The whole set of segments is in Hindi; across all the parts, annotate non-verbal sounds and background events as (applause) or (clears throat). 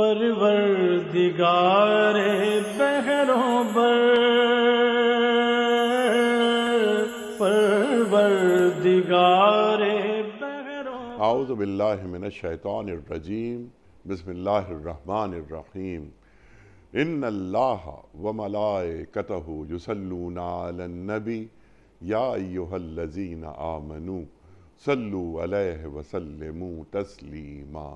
परवर परवरदिगार बहरों बर परवर परवरदिगार बहरों शैतानरजीम बसमीम इन अल्लाह व मलाए कतहु युसलूनाबी याजीन आमनू सल्लू अलैहि वसल्लमु तस्लीमा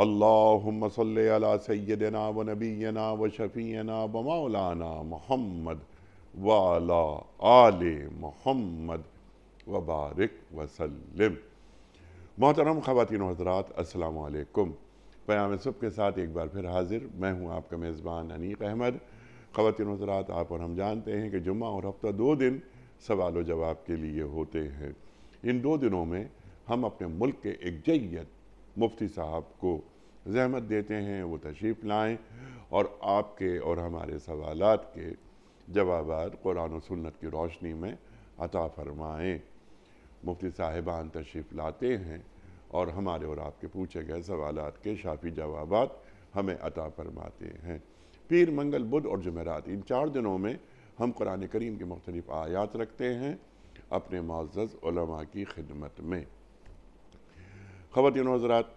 अल्लाहुम्म सैदना व नबीना व शफ़ीना व मौलाना मोहम्मद वाला मोहम्मद व बारक मोहतरम ख़वातिन हजरात असलकुम प्याम सब के साथ एक बार फिर हाज़िर मैं हूँ आपका मेज़बान अनीक अहमद ख़वातिन हजरात आप और हम जानते हैं कि जुम्मा और हफ्ता दो दिन सवाल व जवाब के लिए होते हैं इन दो दिनों में हम अपने मुल्क के एक जैत मुफ्ती साहब को जहमत देते हैं वो तशरीफ़ लाएँ और आपके और हमारे सवाल के जवाब कुरान सन्नत की रोशनी में अता फरमाएँ मुफ्ती साहिबान तशरीफ़ लाते हैं और हमारे और आपके पूछे गए सवाल के शाफी जवाब हमें अता फरमाते हैं पीर मंगल बुध और जमेरात इन चार दिनों में हम कुरान करीम के मुख्तलिफ़ आयात रखते हैं अपने मोज़ की खिदमत में ख़वान हजरात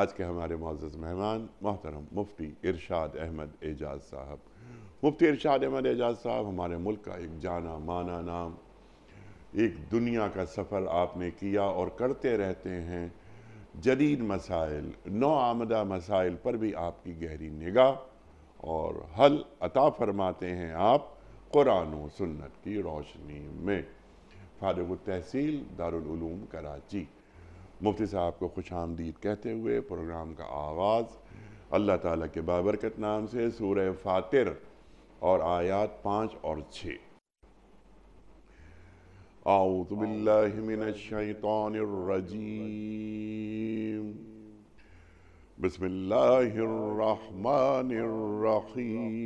आज के हमारे मोज़ मेहमान मोहतरम मुफ्ती इरशाद अहमद एजाज साहब मुफ्ती इरशाद अहमद एजाज साहब हमारे मुल्क का एक जाना माना नाम एक दुनिया का सफ़र आपने किया और करते रहते हैं जदीद मसाइल नौ आमदा मसाइल पर भी आपकी गहरी निगाह और हल अता फरमाते हैं आप कुरान सुन्नत की रोशनी में फ़ारग तहसील दारुलूम कराची मुफ्ती साहब को खुश आमदीद कहते हुए प्रोग्राम का आगाज़ अल्लाह ताला के बाबरकत नाम से सूर फातिर और आयात पाँच और छः أعوذ بالله من الشيطان الرجيم بسم الله الرحمن الرحيم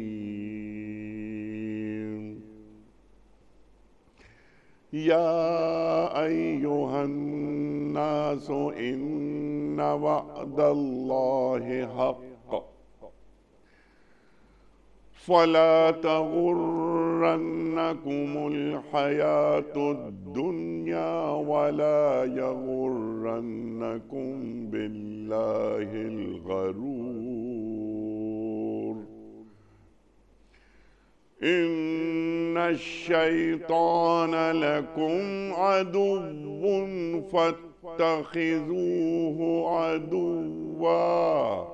يا ايها الناس ان وعد الله حق فلا تغرنكم الحياه الدنيا ولا يغرنكم بالله الغرور إن الشيطان لكم عدو فاتخذوه عدوا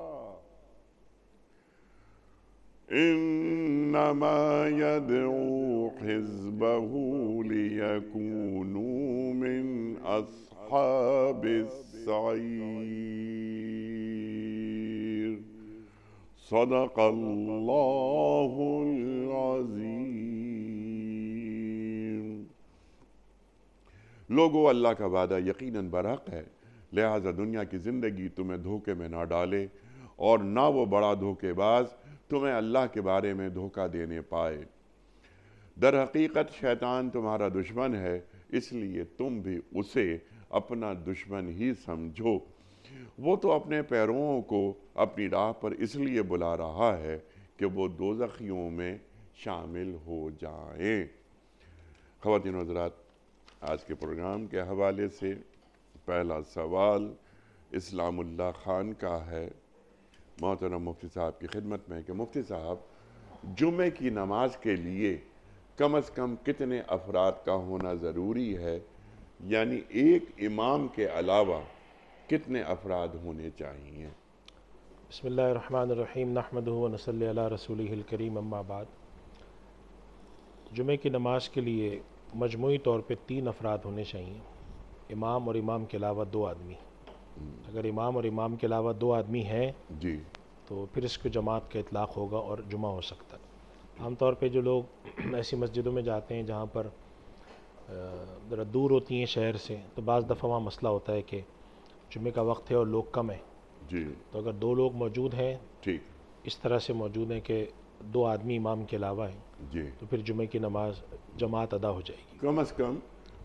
إنما يدعو حزبه ليكونوا من أصحاب السعير صدق الله العظيم लोगों अल्लाह का वादा यकीनन बरहक है लिहाजा दुनिया की ज़िंदगी तुम्हें धोखे में ना डाले और ना वो बड़ा धोखेबाज तुम्हें अल्लाह के बारे में धोखा देने पाए दर हकीकत शैतान तुम्हारा दुश्मन है इसलिए तुम भी उसे अपना दुश्मन ही समझो वो तो अपने पैरों को अपनी राह पर इसलिए बुला रहा है कि वो दो जखियों में शामिल हो जाएं खातिन हजरात आज के प्रोग्राम के हवाले से पहला सवाल इस्लामुल्ला ख़ान का है मोहतरम मुफ्ती साहब की खिदमत में कि मुफ्ती साहब जुमे की नमाज के लिए कम अज़ कम कितने अफराद का होना ज़रूरी है यानी एक इमाम के अलावा कितने अफराद होने चाहिए बसमीम नहमद वसल रसूल करीम अम्माबाद जुमे की नमाज के लिए मजमू तौर पर तीन अफराद होने चाहिए इमाम और इमाम के अलावा दो आदमी हम्म। अगर इमाम और इमाम के अलावा दो आदमी हैं जी तो फिर इसको जमात का इतलाक़ होगा और जुमा हो सकता है आमतौर पर जो लोग (clears throat) ऐसी मस्जिदों में जाते हैं जहाँ पर ज़रा दूर होती हैं शहर से तो बज़ दफ़ा वहाँ मसला होता है कि जुम्मे का वक्त है और लोग कम हैं जी तो अगर दो लोग मौजूद हैं ठीक इस तरह से मौजूद हैं कि दो आदमी इमाम के अलावा हैं जी तो फिर जुमे की नमाज जमात अदा हो जाएगी कम अज़ कम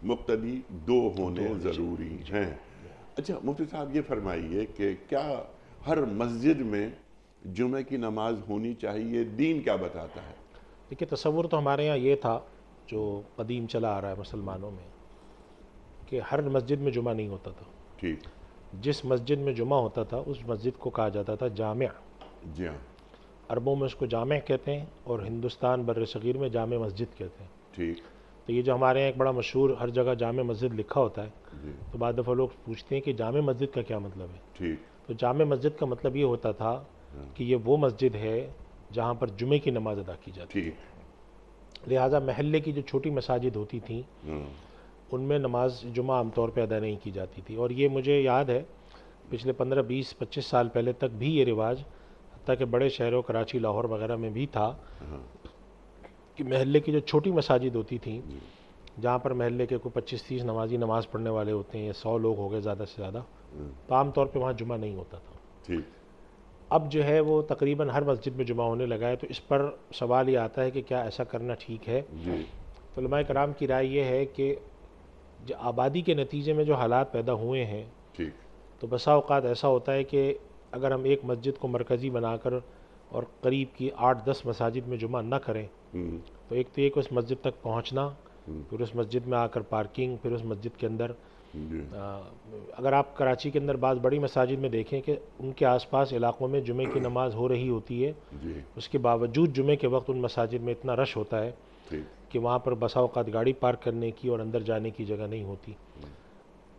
मुख्तदी दो होने दो ज़रूरी हैं अच्छा मुफ्ती साहब ये फरमाइए कि क्या हर मस्जिद में जुमे की नमाज होनी चाहिए दीन क्या बताता है देखिए तस्वुर तो हमारे यहाँ ये था जो कदीम चला आ रहा है मुसलमानों में कि हर मस्जिद में जुमा नहीं होता था ठीक जिस मस्जिद में जुमा होता था उस मस्जिद को कहा जाता था जाम जी हाँ अरबों में उसको जाम कहते हैं और हिंदुस्तान बर शगीर में जाम मस्जिद कहते हैं ठीक तो ये जो हमारे यहाँ एक बड़ा मशहूर हर जगह जाम मस्जिद लिखा होता है तो बाद दफ़ा लोग पूछते हैं कि जाम मस्जिद का क्या मतलब है ठीक तो जाम मस्जिद का मतलब ये होता था हाँ। कि ये वो मस्जिद है जहाँ पर जुमे की नमाज़ अदा की जाती है लिहाजा महल्ले की जो छोटी मसाजिद होती थी हाँ। उनमें नमाज जुमा आमतौर पर अदा नहीं की जाती थी और ये मुझे याद है पिछले पंद्रह बीस पच्चीस साल पहले तक भी ये रिवाज हती के बड़े शहरों कराची लाहौर वगैरह में भी था कि महल्ले की जो छोटी मसाजिद होती थी जहाँ पर महल्ले के कोई पच्चीस तीस नमाजी नमाज पढ़ने वाले होते हैं या सौ लोग हो गए ज़्यादा से ज़्यादा तो आमतौर पर वहाँ जुमा नहीं होता था ठीक अब जो है वो तकरीबन हर मस्जिद में जुमा होने लगा है तो इस पर सवाल ये आता है कि क्या ऐसा करना ठीक है तो कराम की राय ये है कि जो आबादी के नतीजे में जो हालात पैदा हुए हैं ठीक तो बसा अवत ऐसा होता है कि अगर हम एक मस्जिद को मरकज़ी बनाकर और करीब की आठ दस मसाजिद में जुमा न करें हम्म। तो एक तो एक उस मस्जिद तक पहुँचना हम्म। फिर उस मस्जिद में आकर पार्किंग फिर उस मस्जिद के अंदर आ, अगर आप कराची के अंदर बाद बड़ी मसाजिद में देखें कि उनके आसपास इलाकों में जुमे की नमाज़ हो रही होती है उसके बावजूद जुमे के वक्त उन मसाजिद में इतना रश होता है कि वहाँ पर बसा अवत गाड़ी पार्क करने की और अंदर जाने की जगह नहीं होती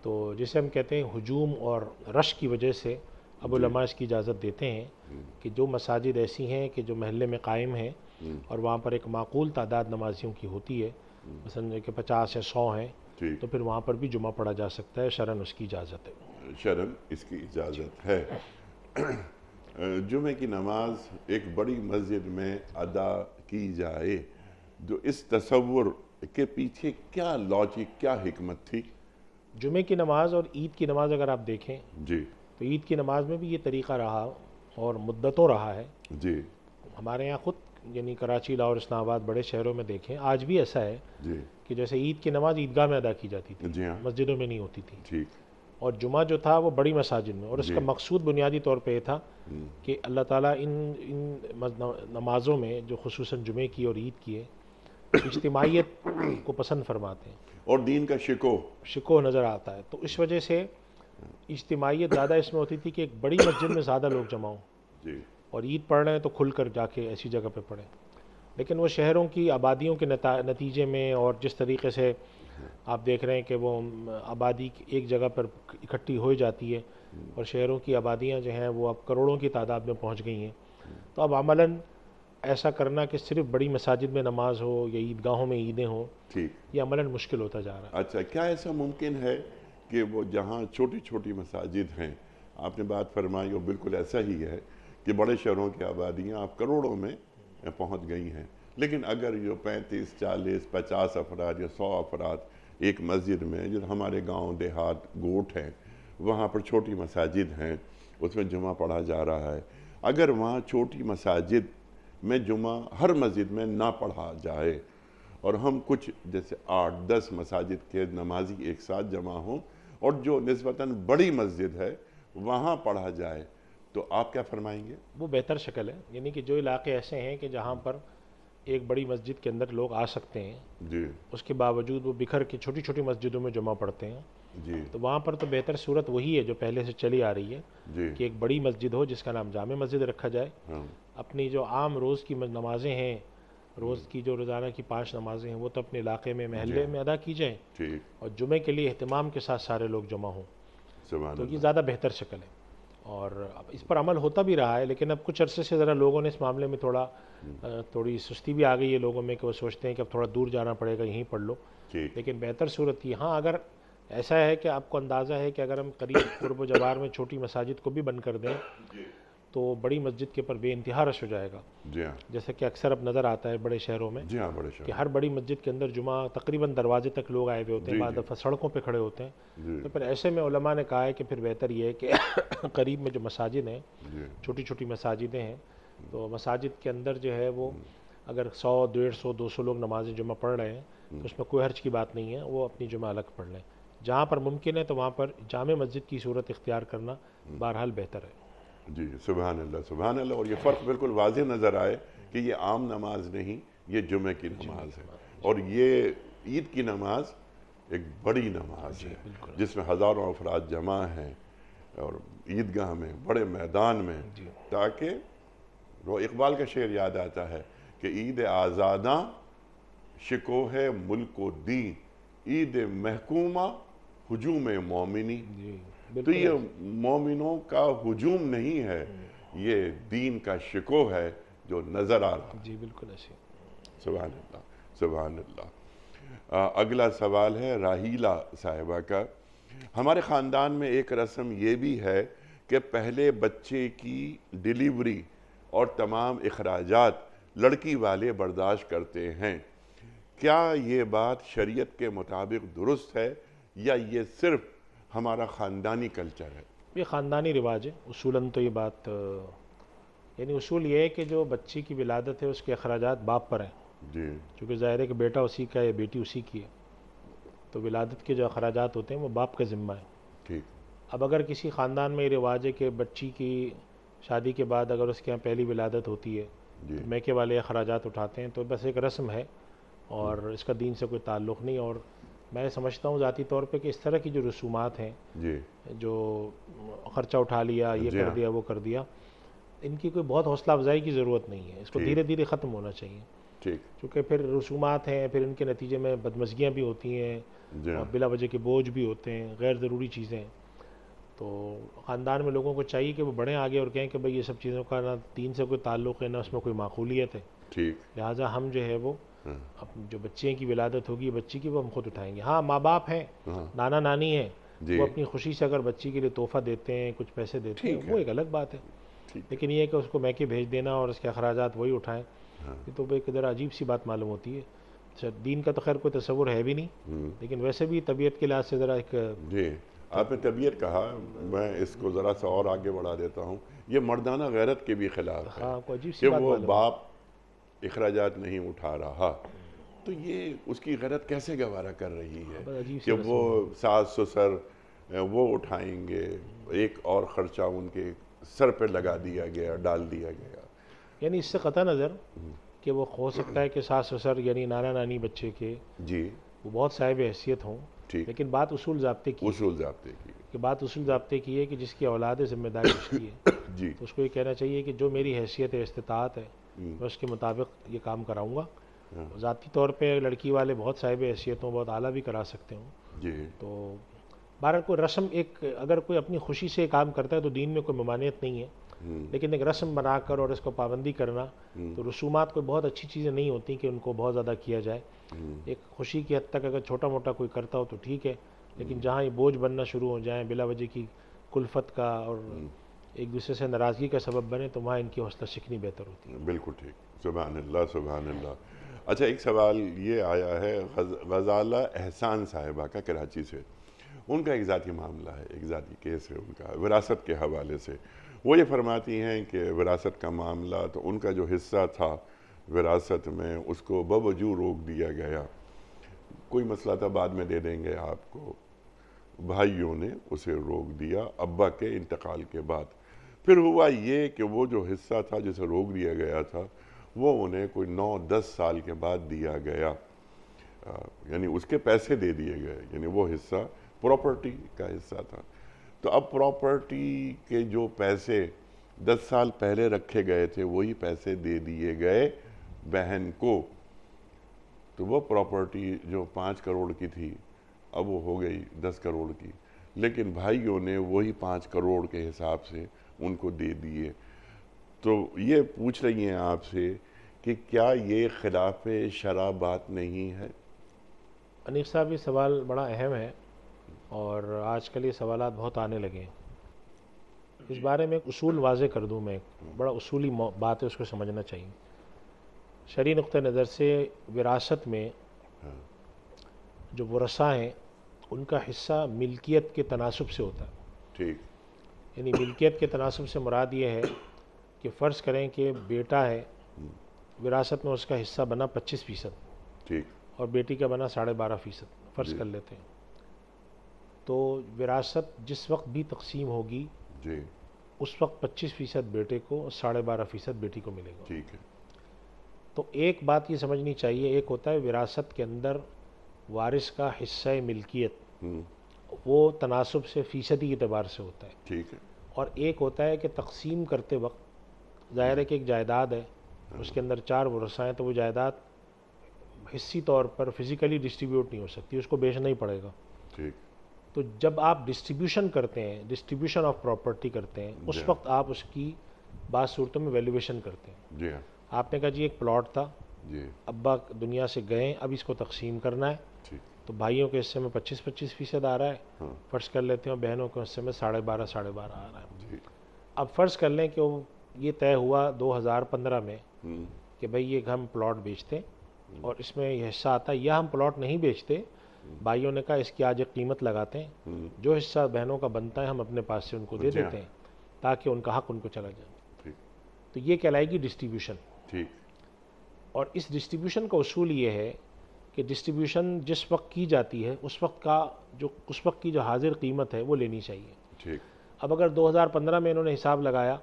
तो जिसे हम कहते हैं हजूम और रश की वजह से अब इसकी इजाज़त देते हैं कि जो मसाजिद ऐसी हैं कि जो महल्ले में कायम हैं और वहाँ पर एक माकूल तादाद नमाजियों की होती है समझे कि पचास या सौ हैं तो फिर वहाँ पर भी जुमा पढ़ा जा सकता है शरण उसकी इजाज़त है शरण इसकी इजाज़त है (clears throat) जुमे की नमाज एक बड़ी मस्जिद में अदा की जाए जो इस तस्वुर के पीछे क्या लॉजिक क्या हमत थी जुमे की नमाज़ और ईद की नमाज़ अगर आप देखें जी तो ईद की नमाज़ में भी ये तरीक़ा रहा और मुद्दतों रहा है जी हमारे यहाँ ख़ुद यानी कराची लाहौर इस्लामाबाद बड़े शहरों में देखें आज भी ऐसा है जी कि जैसे ईद की नमाज़ ईदगाह में अदा की जाती थी जी हाँ। मस्जिदों में नहीं होती थी ठीक और जुमा जो था वो बड़ी मसाजिद में और इसका मकसूद बुनियादी तौर पर यह था हम्म। कि अल्लाह ताला इन इन नमाज़ों में जो खसूस जुमे की और ईद की है इज्तमाहीत को पसंद फरमाते हैं और दीन का शिको शिको नज़र आता है तो इस वजह से इज्तमाहीत ज़्यादा इसमें होती थी कि एक बड़ी मस्जिद में ज़्यादा लोग जमा हों और ईद पढ़ रहे हैं तो खुल कर जाके ऐसी जगह पर पढ़ें लेकिन वो शहरों की आबादियों के नतीजे में और जिस तरीके से आप देख रहे हैं कि वो आबादी एक जगह पर इकट्ठी हो जाती है और शहरों की आबादियाँ जो हैं वो अब करोड़ों की तादाद में पहुँच गई हैं तो अब अमला ऐसा करना कि सिर्फ बड़ी मसाजिद में नमाज हो या ईदगाहों में ईदें हों ठीक ये अमला मुश्किल होता जा रहा है अच्छा क्या ऐसा मुमकिन है कि वो जहाँ छोटी छोटी मसाजिद हैं आपने बात फरमाई और बिल्कुल ऐसा ही है कि बड़े शहरों की आबादियाँ आप करोड़ों में पहुँच गई हैं लेकिन अगर जो पैंतीस चालीस पचास अफराद या सौ अफराद एक मस्जिद में जो हमारे गाँव देहात गोट हैं वहाँ पर छोटी मसाजिद हैं उसमें जुमा पढ़ा जा रहा है अगर वहाँ छोटी मसाजिद में जुमा हर मस्जिद में ना पढ़ा जाए और हम कुछ जैसे आठ दस मसाजिद के नमाजी एक साथ जमा हों और जो नस्बता बड़ी मस्जिद है वहाँ पढ़ा जाए तो आप क्या फरमाएंगे वो बेहतर शक्ल है यानी कि जो इलाके ऐसे हैं कि जहाँ पर एक बड़ी मस्जिद के अंदर लोग आ सकते हैं जी उसके बावजूद वो बिखर के छोटी छोटी मस्जिदों में जमा पढ़ते हैं जी तो वहाँ पर तो बेहतर सूरत वही है जो पहले से चली आ रही है कि एक बड़ी मस्जिद हो जिसका नाम जाम मस्जिद रखा जाए हाँ। अपनी जो आम रोज़ की नमाज़ें हैं रोज़ की जो रोज़ाना की पाँच नमाजें हैं वो तो अपने इलाके में महल्ले में अदा की जाएँ और जुमे के लिए अहतमाम के साथ सारे लोग जमा हों तो ये ज़्यादा बेहतर शक्ल है और इस पर अमल होता भी रहा है लेकिन अब कुछ अरसे से ज़रा लोगों ने इस मामले में थोड़ा हम्म। थोड़ी सुस्ती भी आ गई है लोगों में कि वो सोचते हैं कि अब थोड़ा दूर जाना पड़ेगा यहीं पढ़ लो लेकिन बेहतर सूरत हाँ अगर ऐसा है कि आपको अंदाज़ा है कि अगर हम करीब पूर्व जवार में छोटी मसाजिद को भी बंद कर दें तो बड़ी मस्जिद के ऊपर बे इंतहा रश हो जाएगा जी हाँ जैसे कि अक्सर अब नज़र आता है बड़े शहरों में जी हाँ बड़े शहर कि हर बड़ी मस्जिद के अंदर जुमा तकरीबन दरवाजे तक लोग आए हुए होते हैं बार दफ़ा सड़कों पे खड़े होते हैं तो फिर ऐसे में उलमा ने कहा है कि फिर बेहतर ये है कि (coughs) करीब में जो मसाजिद हैं छोटी छोटी मसाजिदें हैं तो मसाजिद के अंदर जो है वो हम्म। अगर सौ डेढ़ सौ दो सौ लोग नमाज जुमा पढ़ रहे हैं तो हम्म। उसमें कोई हर्ज की बात नहीं है वो अपनी जुमा अलग पढ़ लें जहाँ पर मुमकिन है तो वहाँ पर जाम मस्जिद की सूरत इख्तियार करना हम्म। बहरहाल बेहतर है जी जी सुबहान अल्लाह सुबहान अल्लाह और ये फ़र्क बिल्कुल वाज नज़र आए कि ये आम नमाज नहीं ये जुमे की नमाज है और ये ईद की नमाज एक बड़ी नमाज है जिसमें हज़ारों अफराद जमा हैं और ईदगाह में बड़े मैदान में ताकि वो इकबाल का शेर याद आता है कि ईद आज़ादा शिको है मुल्क दी ईद महकूमा हजूम मोमिनी तो ये मोमिनों का हजूम नहीं है ये दीन का शिको है जो नज़र आ रहा जी बिल्कुल ऐसे सुबह अल्लाह सुबह अल्लाह अगला सवाल है राहीला साहिबा का हमारे ख़ानदान में एक रस्म ये भी है कि पहले बच्चे की डिलीवरी और तमाम अखराज लड़की वाले बर्दाश्त करते हैं क्या ये बात शरीयत के मुताबिक दुरुस्त है या ये सिर्फ़ हमारा ख़ानदानी कल्चर है ये ख़ानदानी रिवाज है उसूलन तो ये बात यानी उसूल ये है कि जो बच्ची की विलादत है उसके अखराज बाप पर हैं जी चूँकि ज़ाहिर है कि बेटा उसी का है बेटी उसी की है तो विलादत के जो अखराज होते हैं वो बाप का ज़िम्मा है ठीक अब अगर किसी ख़ानदान में ये रिवाज है कि बच्ची की शादी के बाद अगर उसके यहाँ पहली विलादत होती है तो मैके वाले अखराज उठाते हैं तो बस एक रस्म है और इसका दीन से कोई ताल्लुक़ नहीं और मैं समझता हूँ ज़ाती तौर पे कि इस तरह की जो रसूमात हैं जो खर्चा उठा लिया ये कर हाँ। दिया वो कर दिया इनकी कोई बहुत हौसला अफजाई की ज़रूरत नहीं है इसको धीरे धीरे ख़त्म होना चाहिए ठीक क्योंकि फिर रसूमात हैं फिर इनके नतीजे में बदमजगियाँ भी होती हैं हाँ। बिला वजह के बोझ भी होते हैं गैर ज़रूरी चीज़ें तो ख़ानदान में लोगों को चाहिए कि वो बढ़ें आगे और कहें कि भाई ये सब चीज़ों का ना तीन से कोई ताल्लुक़ है ना उसमें कोई माकूलियत है ठीक लिहाजा हम जो है वो अब जो बच्चे की विलादत होगी बच्ची की वो हम खुद उठाएंगे हाँ माँ बाप हैं हाँ। नाना नानी हैं वो अपनी खुशी से अगर बच्ची के लिए तोहफा देते हैं कुछ पैसे देते हैं वो एक अलग बात है लेकिन ये है कि उसको मैके भेज देना और उसके अखराज वही उठाएं हाँ। ये तो एक ज़रा अजीब सी बात मालूम होती है सर अच्छा, दीन का तो खैर कोई तस्वुर है भी नहीं हम्म। लेकिन वैसे भी तबीयत के लिहाज से ज़रा एक जी आपने तबीयत कहा मैं इसको ज़रा सा और आगे बढ़ा देता हूँ ये मर्दाना गैरत के भी खिलाफ हाँ, है कि वो बाप अखराज नहीं उठा रहा तो ये उसकी गलत कैसे गवारा कर रही है कि वो सास ससुर वो उठाएंगे एक और ख़र्चा उनके सर पर लगा दिया गया डाल दिया गया यानी इससे कता नज़र कि वो हो सकता है कि सास ससुर यानी नाना नानी बच्चे के जी वो बहुत साहिब हैसियत हों लेकिन बात उसूल जबते की उसूल जबते की कि बात उसूल जबते की है कि जिसकी औलाद ज़िम्मेदारी उसकी है (coughs) जी तो उसको ये कहना चाहिए कि जो मेरी हैसियत है इस्तात है हम्म। मैं उसके मुताबिक ये काम कराऊंगा हाँ। ज़ाती तौर पे लड़की वाले बहुत साहिब हैसियतों बहुत आला भी करा सकते हो तो बहर कोई रस्म एक अगर कोई अपनी खुशी से काम करता है तो दीन में कोई ममानियत नहीं है हम्म। लेकिन एक रस्म बनाकर और इसको पाबंदी करना हम्म। तो रसूमात कोई बहुत अच्छी चीज़ें नहीं होती कि उनको बहुत ज़्यादा किया जाए एक खुशी की हद तक अगर छोटा मोटा कोई करता हो तो ठीक है लेकिन जहाँ ये बोझ बनना शुरू हो जाए बिला वजह की कुल्फत का और एक दूसरे से नाराज़गी का सबब बने तो वहाँ इनकी हौसला शिकनी बेहतर होती है बिल्कुल ठीक सुबह सुबहानल्ला अच्छा एक सवाल ये आया है गजाला एहसान साहिबा का कराची से उनका एक ज़ाती मामला है एक ज़ाती केस है उनका विरासत के हवाले से वो ये फरमाती हैं कि विरासत का मामला तो उनका जो हिस्सा था विरासत में उसको बवजू रोक दिया गया कोई मसला था बाद में दे देंगे आपको भाइयों ने उसे रोक दिया अब्बा के इंतकाल के बाद फिर हुआ ये कि वो जो हिस्सा था जिसे रोक दिया गया था वो उन्हें कोई नौ दस साल के बाद दिया गया यानी उसके पैसे दे दिए गए यानी वो हिस्सा प्रॉपर्टी का हिस्सा था तो अब प्रॉपर्टी के जो पैसे दस साल पहले रखे गए थे वही पैसे दे दिए गए बहन को तो वो प्रॉपर्टी जो पाँच करोड़ की थी अब वो हो गई दस करोड़ की लेकिन भाइयों ने वही पाँच करोड़ के हिसाब से उनको दे दिए तो ये पूछ रही हैं आपसे कि क्या ये खिलाफ शराब बात नहीं है अनिफ साहब ये सवाल बड़ा अहम है और आजकल ये सवाल बहुत आने लगे हैं इस बारे में एक उसूल वाज कर दूँ मैं बड़ा उसूली बात है उसको समझना चाहिए शरी नुक़ नज़र से विरासत में हाँ। जो वसा हैं उनका हिस्सा मिल्कियत के तनासब से होता है ठीक यानी मिल्कियत के तनासब से मुराद ये है कि फ़र्ज़ करें कि बेटा है विरासत में उसका हिस्सा बना पच्चीस फ़ीसद ठीक और बेटी का बना साढ़े बारह फ़ीसद फ़र्ज़ कर लेते हैं तो विरासत जिस वक्त भी तकसीम होगी जी उस वक्त पच्चीस फ़ीसद बेटे को और साढ़े बारह फ़ीसद बेटी को मिलेगा ठीक है तो एक बात ये समझनी चाहिए एक होता है विरासत के अंदर वारिस का हिस्सा मिल्कियत हम्म। वो तनासब से फ़ीसदी एतबार से होता है ठीक है और एक होता है कि तकसीम करते वक्त ज़ाहिर है कि एक जायदाद है उसके अंदर चार हैं तो वो जायदाद हिस्सी तौर पर फिज़िकली डिस्ट्रीब्यूट नहीं हो सकती उसको बेचना ही पड़ेगा ठीक तो जब आप डिस्ट्रीब्यूशन करते हैं डिस्ट्रीब्यूशन ऑफ प्रॉपर्टी करते हैं उस हाँ। वक्त आप उसकी बाद सूरतों में वैल्यूएशन करते हैं जी हाँ। आपने कहा जी एक प्लॉट था जी अब्बा दुनिया से गए अब इसको तकसीम करना है तो भाइयों के हिस्से में पच्चीस पच्चीस फीसद आ रहा है हाँ। फ़र्ज कर लेते हैं बहनों के हिस्से में साढ़े बारह साढ़े बारह आ रहा है अब फ़र्ज़ कर लें कि वो ये तय हुआ 2015 में हम्म। कि भाई ये हम प्लॉट बेचते हम्म। और इसमें यह हिस्सा आता है यह हम प्लॉट नहीं बेचते हम्म। भाइयों ने कहा इसकी आज एक कीमत लगाते हैं जो हिस्सा बहनों का बनता है हम अपने पास से उनको दे हाँ। देते हैं ताकि उनका हक उनको चला जाए तो ये कहलाएगी डिस्ट्रीब्यूशन और इस डिस्ट्रीब्यूशन का उसूल ये है कि डिस्ट्रीब्यूशन जिस वक्त की जाती है उस वक्त का जो उस वक्त की जो हाजिर कीमत है वो लेनी चाहिए ठीक अब अगर 2015 में इन्होंने हिसाब लगाया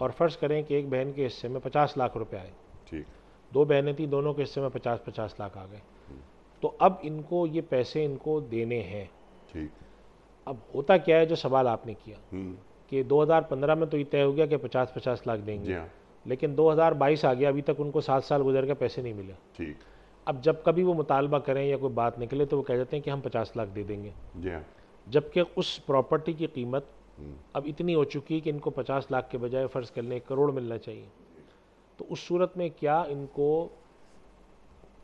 और फ़र्ज़ करें कि एक बहन के हिस्से में पचास लाख रुपए आए ठीक दो बहनें थी दोनों के हिस्से में पचास पचास लाख आ गए हम्म। तो अब इनको ये पैसे इनको देने हैं ठीक अब होता क्या है जो सवाल आपने किया हम्म। कि 2015 में तो ये तय हो गया कि 50 50 लाख देंगे हाँ। लेकिन 2022 आ गया अभी तक उनको सात साल गुजर के पैसे नहीं मिले ठीक अब जब कभी वो मुतालबा करें या कोई बात निकले तो वो कह जाते हैं कि हम पचास लाख दे देंगे जी हाँ। जबकि उस प्रॉपर्टी की कीमत हम्म। अब इतनी हो चुकी है कि इनको पचास लाख के बजाय फ़र्ज़ कर लें करोड़ मिलना चाहिए तो उस सूरत में क्या इनको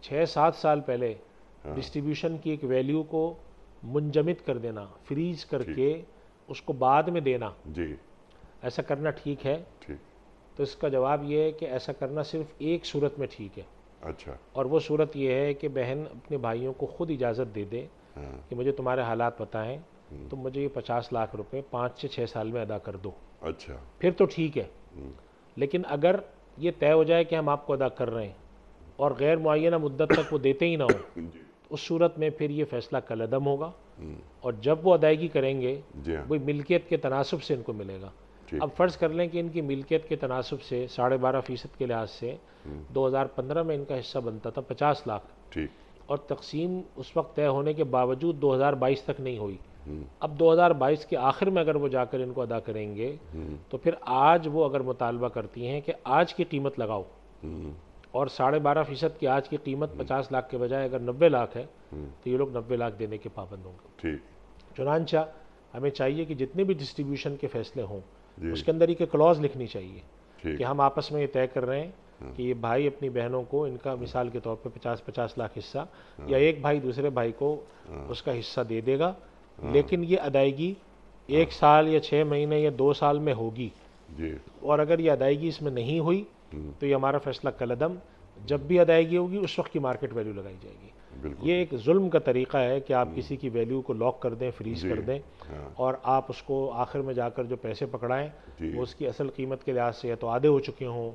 छः सात साल पहले डिस्ट्रीब्यूशन हाँ। की एक वैल्यू को मुंजमद कर देना फ्रीज करके उसको बाद में देना जी ऐसा करना ठीक है ठीक तो इसका जवाब ये है कि ऐसा करना सिर्फ एक सूरत में ठीक है अच्छा और वो सूरत ये है कि बहन अपने भाइयों को खुद इजाज़त दे दे हाँ। कि मुझे तुम्हारे हालात बताएं तो मुझे ये पचास लाख रुपए पाँच से छः साल में अदा कर दो अच्छा फिर तो ठीक है हम्म। लेकिन अगर ये तय हो जाए कि हम आपको अदा कर रहे हैं और गैर मुना मुद्दत तक वो देते ही ना हो तो (coughs) उस सूरत में फिर ये फैसला कलदम होगा हम्म। और जब वो अदायगी करेंगे हाँ। वो मिल्कियत के तनासब से इनको मिलेगा अब फ़र्ज़ कर लें कि इनकी मिल्कियत के तनासब से साढ़े बारह फ़ीसद के लिहाज से 2015 हम्म। में इनका हिस्सा बनता था 50 लाख ठीक और तकसीम उस वक्त तय होने के बावजूद 2022 तक नहीं हुई हम्म। अब 2022 के आखिर में अगर वो जाकर इनको अदा करेंगे हम्म। तो फिर आज वो अगर मुतालबा करती हैं कि आज की कीमत लगाओ और साढ़े बारह फ़ीसद की आज की कीमत पचास लाख के बजाय अगर नब्बे लाख है तो ये लोग नब्बे लाख देने के पाबंद होंगे ठीक चुनानचा हमें चाहिए कि जितने भी डिस्ट्रीब्यूशन के फैसले हों उसके अंदर एक क्लॉज लिखनी चाहिए कि हम आपस में ये तय कर रहे हैं हाँ। कि ये भाई अपनी बहनों को इनका मिसाल के तौर पे पचास पचास लाख हिस्सा हाँ। या एक भाई दूसरे भाई को हाँ। उसका हिस्सा दे देगा लेकिन ये अदायगी एक साल या छः महीने या दो साल में होगी और अगर ये अदायगी इसमें नहीं हुई हम्म। तो ये हमारा फैसला कलदम जब भी अदायगी होगी उस वक्त की मार्केट वैल्यू लगाई जाएगी ये एक जुल्म का तरीका है कि आप हम्म। किसी की वैल्यू को लॉक कर दें फ्रीज कर दें हाँ। और आप उसको आखिर में जाकर जो पैसे पकड़ाएं वो उसकी असल कीमत के लिहाज से या तो आधे हो चुके हों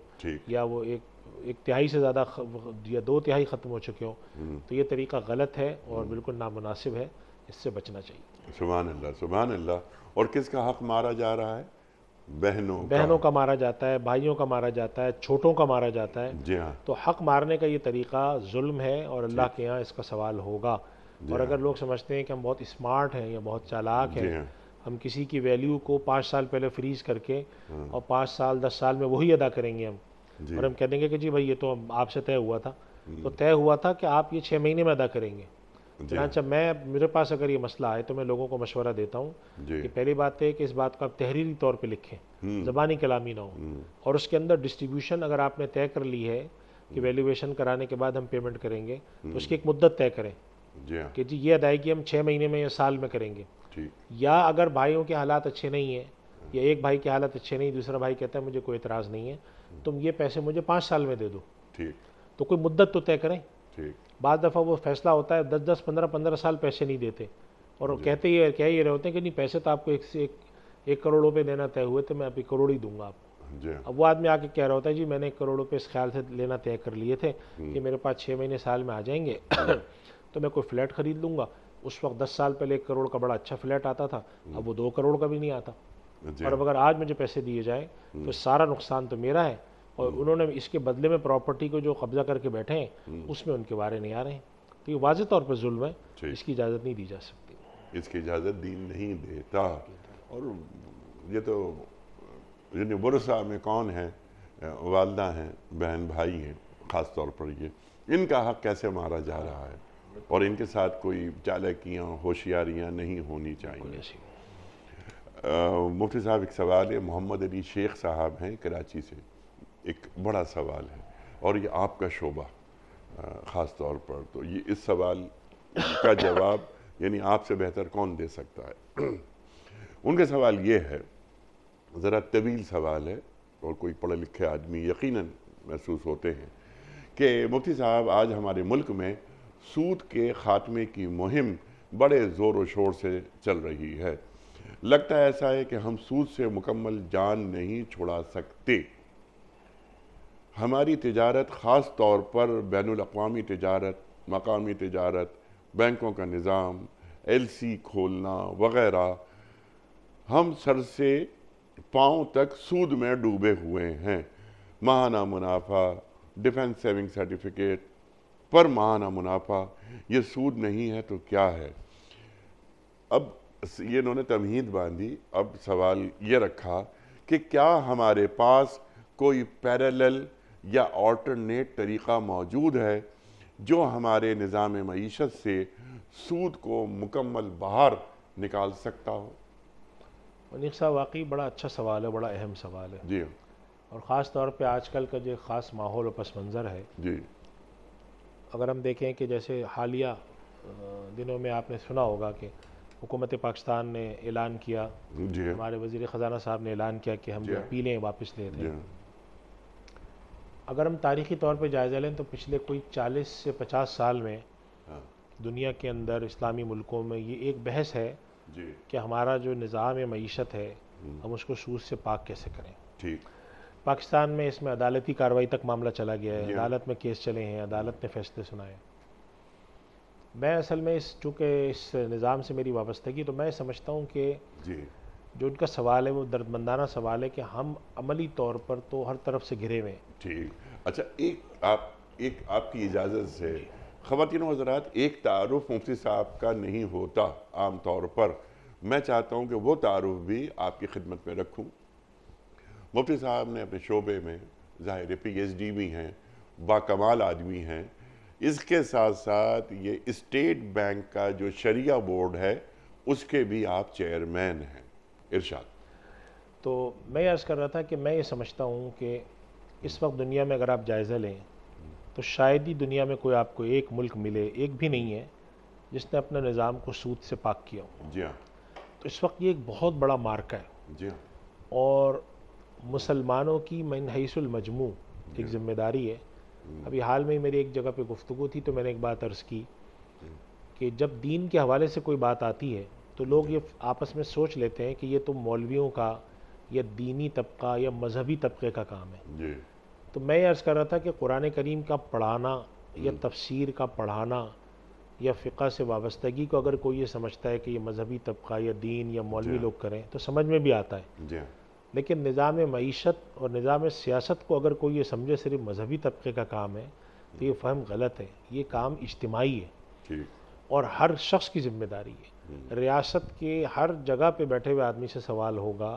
या वो एक एक तिहाई से ज़्यादा या दो तिहाई ख़त्म हो चुके हों हम्म। तो ये तरीका गलत है और हम्म। बिल्कुल नामनासिब है इससे बचना चाहिए सुबह अल्लाह सुबह अल्लाह और किसका हक मारा जा रहा है बहनों बहनों का, का मारा जाता है भाइयों का मारा जाता है छोटों का मारा जाता है जी हाँ तो हक मारने का ये तरीका जुल्म है और अल्लाह के यहाँ इसका सवाल होगा और हाँ। अगर लोग समझते हैं कि हम बहुत स्मार्ट हैं या बहुत चालाक हैं हाँ। हम किसी की वैल्यू को पाँच साल पहले फ्रीज करके हाँ। और पाँच साल दस साल में वही अदा करेंगे हम और हम कह देंगे कि जी भाई ये तो आपसे तय हुआ था तो तय हुआ था कि आप ये छः महीने में अदा करेंगे अच्छा मैं मेरे पास अगर ये मसला आए तो मैं लोगों को मशवरा देता हूँ कि पहली बात है तो कि इस बात को आप तहरीरी तौर पे लिखें हम्म। ज़बानी कलामी ना हो हम्म। और उसके अंदर डिस्ट्रीब्यूशन अगर आपने तय कर ली है कि हम्म। वैल्यूएशन कराने के बाद हम पेमेंट करेंगे तो उसकी एक मुद्दत तय करें जी हाँ। कि जी ये अदायगी हम छः महीने में या साल में करेंगे या अगर भाइयों के हालात अच्छे नहीं है या एक भाई के हालत अच्छे नहीं दूसरा भाई कहता है मुझे कोई इतराज़ नहीं है तुम ये पैसे मुझे पाँच साल में दे दो ठीक तो कोई मुद्दत तो तय करें बाद दफ़ा वो फैसला होता है दस दस पंद्रह पंद्रह साल पैसे नहीं देते और कहते ही कह ही रहे होते हैं कि नहीं पैसे तो आपको एक से एक एक करोड़ रुपये देना तय हुए थे मैं अभी करोड़ ही दूंगा आपको अब वो आदमी आके कह रहा होता है जी मैंने एक करोड़ रुपये इस ख्याल से लेना तय कर लिए थे हम्म। कि मेरे पास छः महीने साल में आ जाएंगे हम्म। (clears throat) तो मैं कोई फ्लैट खरीद लूंगा उस वक्त दस साल पहले एक करोड़ का बड़ा अच्छा फ्लैट आता था हम्म। अब वो दो करोड़ का भी नहीं आता और अगर आज मुझे पैसे दिए जाए तो सारा नुकसान तो मेरा है और उन्होंने इसके बदले में प्रॉपर्टी को जो कब्जा करके बैठे हैं हम्म। उसमें उनके बारे नहीं आ रहे हैं तो ये वाज तौर पर जुल्म है इसकी इजाज़त नहीं दी जा सकती इसकी इजाज़त दी नहीं देता और ये तो यूनिवर्सा में कौन है वालदा हैं बहन भाई हैं ख़ास तौर पर ये इनका हक कैसे मारा जा रहा है और इनके साथ कोई चालकियाँ होशियारियाँ नहीं होनी चाहिए मुफ्ती साहब एक सवाल है मोहम्मद अली शेख साहब हैं कराची से एक बड़ा सवाल है और ये आपका शोबा ख़ास तौर पर तो ये इस सवाल का (coughs) जवाब यानी आपसे बेहतर कौन दे सकता है (clears throat) उनका सवाल ये है ज़रा तवील सवाल है और कोई पढ़े लिखे आदमी यकीनन महसूस होते हैं कि मुफ्ती साहब आज हमारे मुल्क में सूद के ख़ात्मे की मुहिम बड़े ज़ोर व शोर से चल रही है लगता ऐसा है कि हम सूद से मुकम्मल जान नहीं छुड़ा सकते हमारी तजारत ख़ास तौर पर बैन अवी तजारत मकामी तजारत बैंकों का निज़ाम एल सी खोलना वगैरह हम सर से पाँव तक सूद में डूबे हुए हैं माहाना मुनाफा डिफेंस सेविंग सर्टिफिकेट पर माहाना मुनाफा ये सूद नहीं है तो क्या है अब ये इन्होंने तमहीद बांधी अब सवाल ये रखा कि क्या हमारे पास कोई पैरेलल या ऑल्टरनेट तरीक़ा मौजूद है जो हमारे निज़ाम मीशत से सूद को मुकम्मल बाहर निकाल सकता हो मनीक साहब वाकई बड़ा अच्छा सवाल है बड़ा अहम सवाल है जी और ख़ास तौर पे आजकल का जो ख़ास माहौल पस मंज़र है जी अगर हम देखें कि जैसे हालिया दिनों में आपने सुना होगा कि हुकूमत पाकिस्तान ने ऐलान किया हमारे वजीर ख़जाना साहब ने ऐलान किया कि हम जो अपीलें वापस ले रहे हैं अगर हम तारीखी तौर पर जायज़ा लें तो पिछले कोई 40 से 50 साल में हाँ। दुनिया के अंदर इस्लामी मुल्कों में ये एक बहस है जी। कि हमारा जो निज़ाम मीशत है हम्म। हम उसको सूद से पाक कैसे करें ठीक पाकिस्तान में इसमें अदालती कार्रवाई तक मामला चला गया है अदालत में केस चले हैं अदालत ने फैसले सुनाए मैं असल में इस चूँकि इस निज़ाम से मेरी वाबस्तगी तो मैं समझता हूँ कि जो उनका सवाल है वो दर्दमंदाना सवाल है कि हम अमली तौर पर तो हर तरफ से घिरे हुए हैं ठीक अच्छा एक आप एक आपकी इजाज़त से खातिन हजरात एक तारफ़ मुफ्ती साहब का नहीं होता आम तौर पर मैं चाहता हूँ कि वो तारफ़ भी आपकी खिदमत में रखूँ मुफ्ती साहब ने अपने शोबे में ज़ाहिर पी एच डी भी हैं बाकमाल आदमी हैं इसके साथ साथ ये स्टेट बैंक का जो शरिया बोर्ड है उसके भी आप चेयरमैन हैं इरशाद तो मैं अर्ज़ कर रहा था कि मैं ये समझता हूँ कि इस हम्म। वक्त दुनिया में अगर आप जायज़ा लें तो शायद ही दुनिया में कोई आपको एक मुल्क मिले एक भी नहीं है जिसने अपने निज़ाम को सूद से पाक किया हो जी हाँ तो इस वक्त ये एक बहुत बड़ा मार्का है जी हाँ और मुसलमानों की मन हईसमजमू एक हाँ। जिम्मेदारी है हम्म। अभी हाल में ही मेरी एक जगह पे गुफ्तु थी तो मैंने एक बात अर्ज़ की हम्म। कि जब दीन के हवाले से कोई बात आती है तो लोग ये आपस में सोच लेते हैं कि ये तो मौलवियों का या दीनी तबका या मजहबी तबके का काम है जी। तो मैं ये अर्ज़ कर रहा था कि कुरान करीम का पढ़ाना या हम्म। तफसीर का पढ़ाना या फ़िका से वाबस्तगी को अगर कोई ये समझता है कि ये मजहबी तबका या दीन या मौलवी लोग करें तो समझ में भी आता है लेकिन निज़ाम मीशत और निज़ाम सियासत को अगर कोई ये समझे सिर्फ मजहबी तबके का काम है तो ये हम्म। फहम गलत है ये काम इज्तमाही है और हर शख्स की जिम्मेदारी है हम्म। रियासत के हर जगह पे बैठे हुए आदमी से सवाल होगा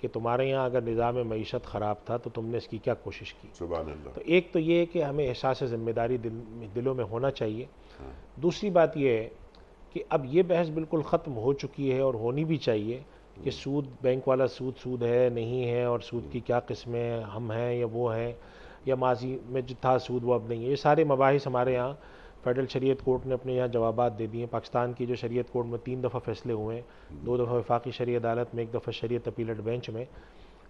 कि तुम्हारे यहाँ अगर निज़ाम मीशत ख़राब था तो तुमने इसकी क्या कोशिश की तो एक तो ये है कि हमें एहसास ज़िम्मेदारी दिल, दिलों में होना चाहिए हाँ। दूसरी बात यह है कि अब ये बहस बिल्कुल ख़त्म हो चुकी है और होनी भी चाहिए कि हम्म। सूद बैंक वाला सूद सूद है नहीं है और सूद की हम्म। क्या किस्में हम हैं या वो हैं या माजी में जो था सूद वो अब नहीं है ये सारे मबास हमारे यहाँ फेडरल शरीयत कोर्ट ने अपने यहाँ जवाब दे दिए पाकिस्तान की जो शरीयत कोर्ट में तीन दफ़ा फैसले हुए हैं दो दफ़ा विफाकी शरीय अदालत में एक दफ़ा शरीयत अपीलट बेंच में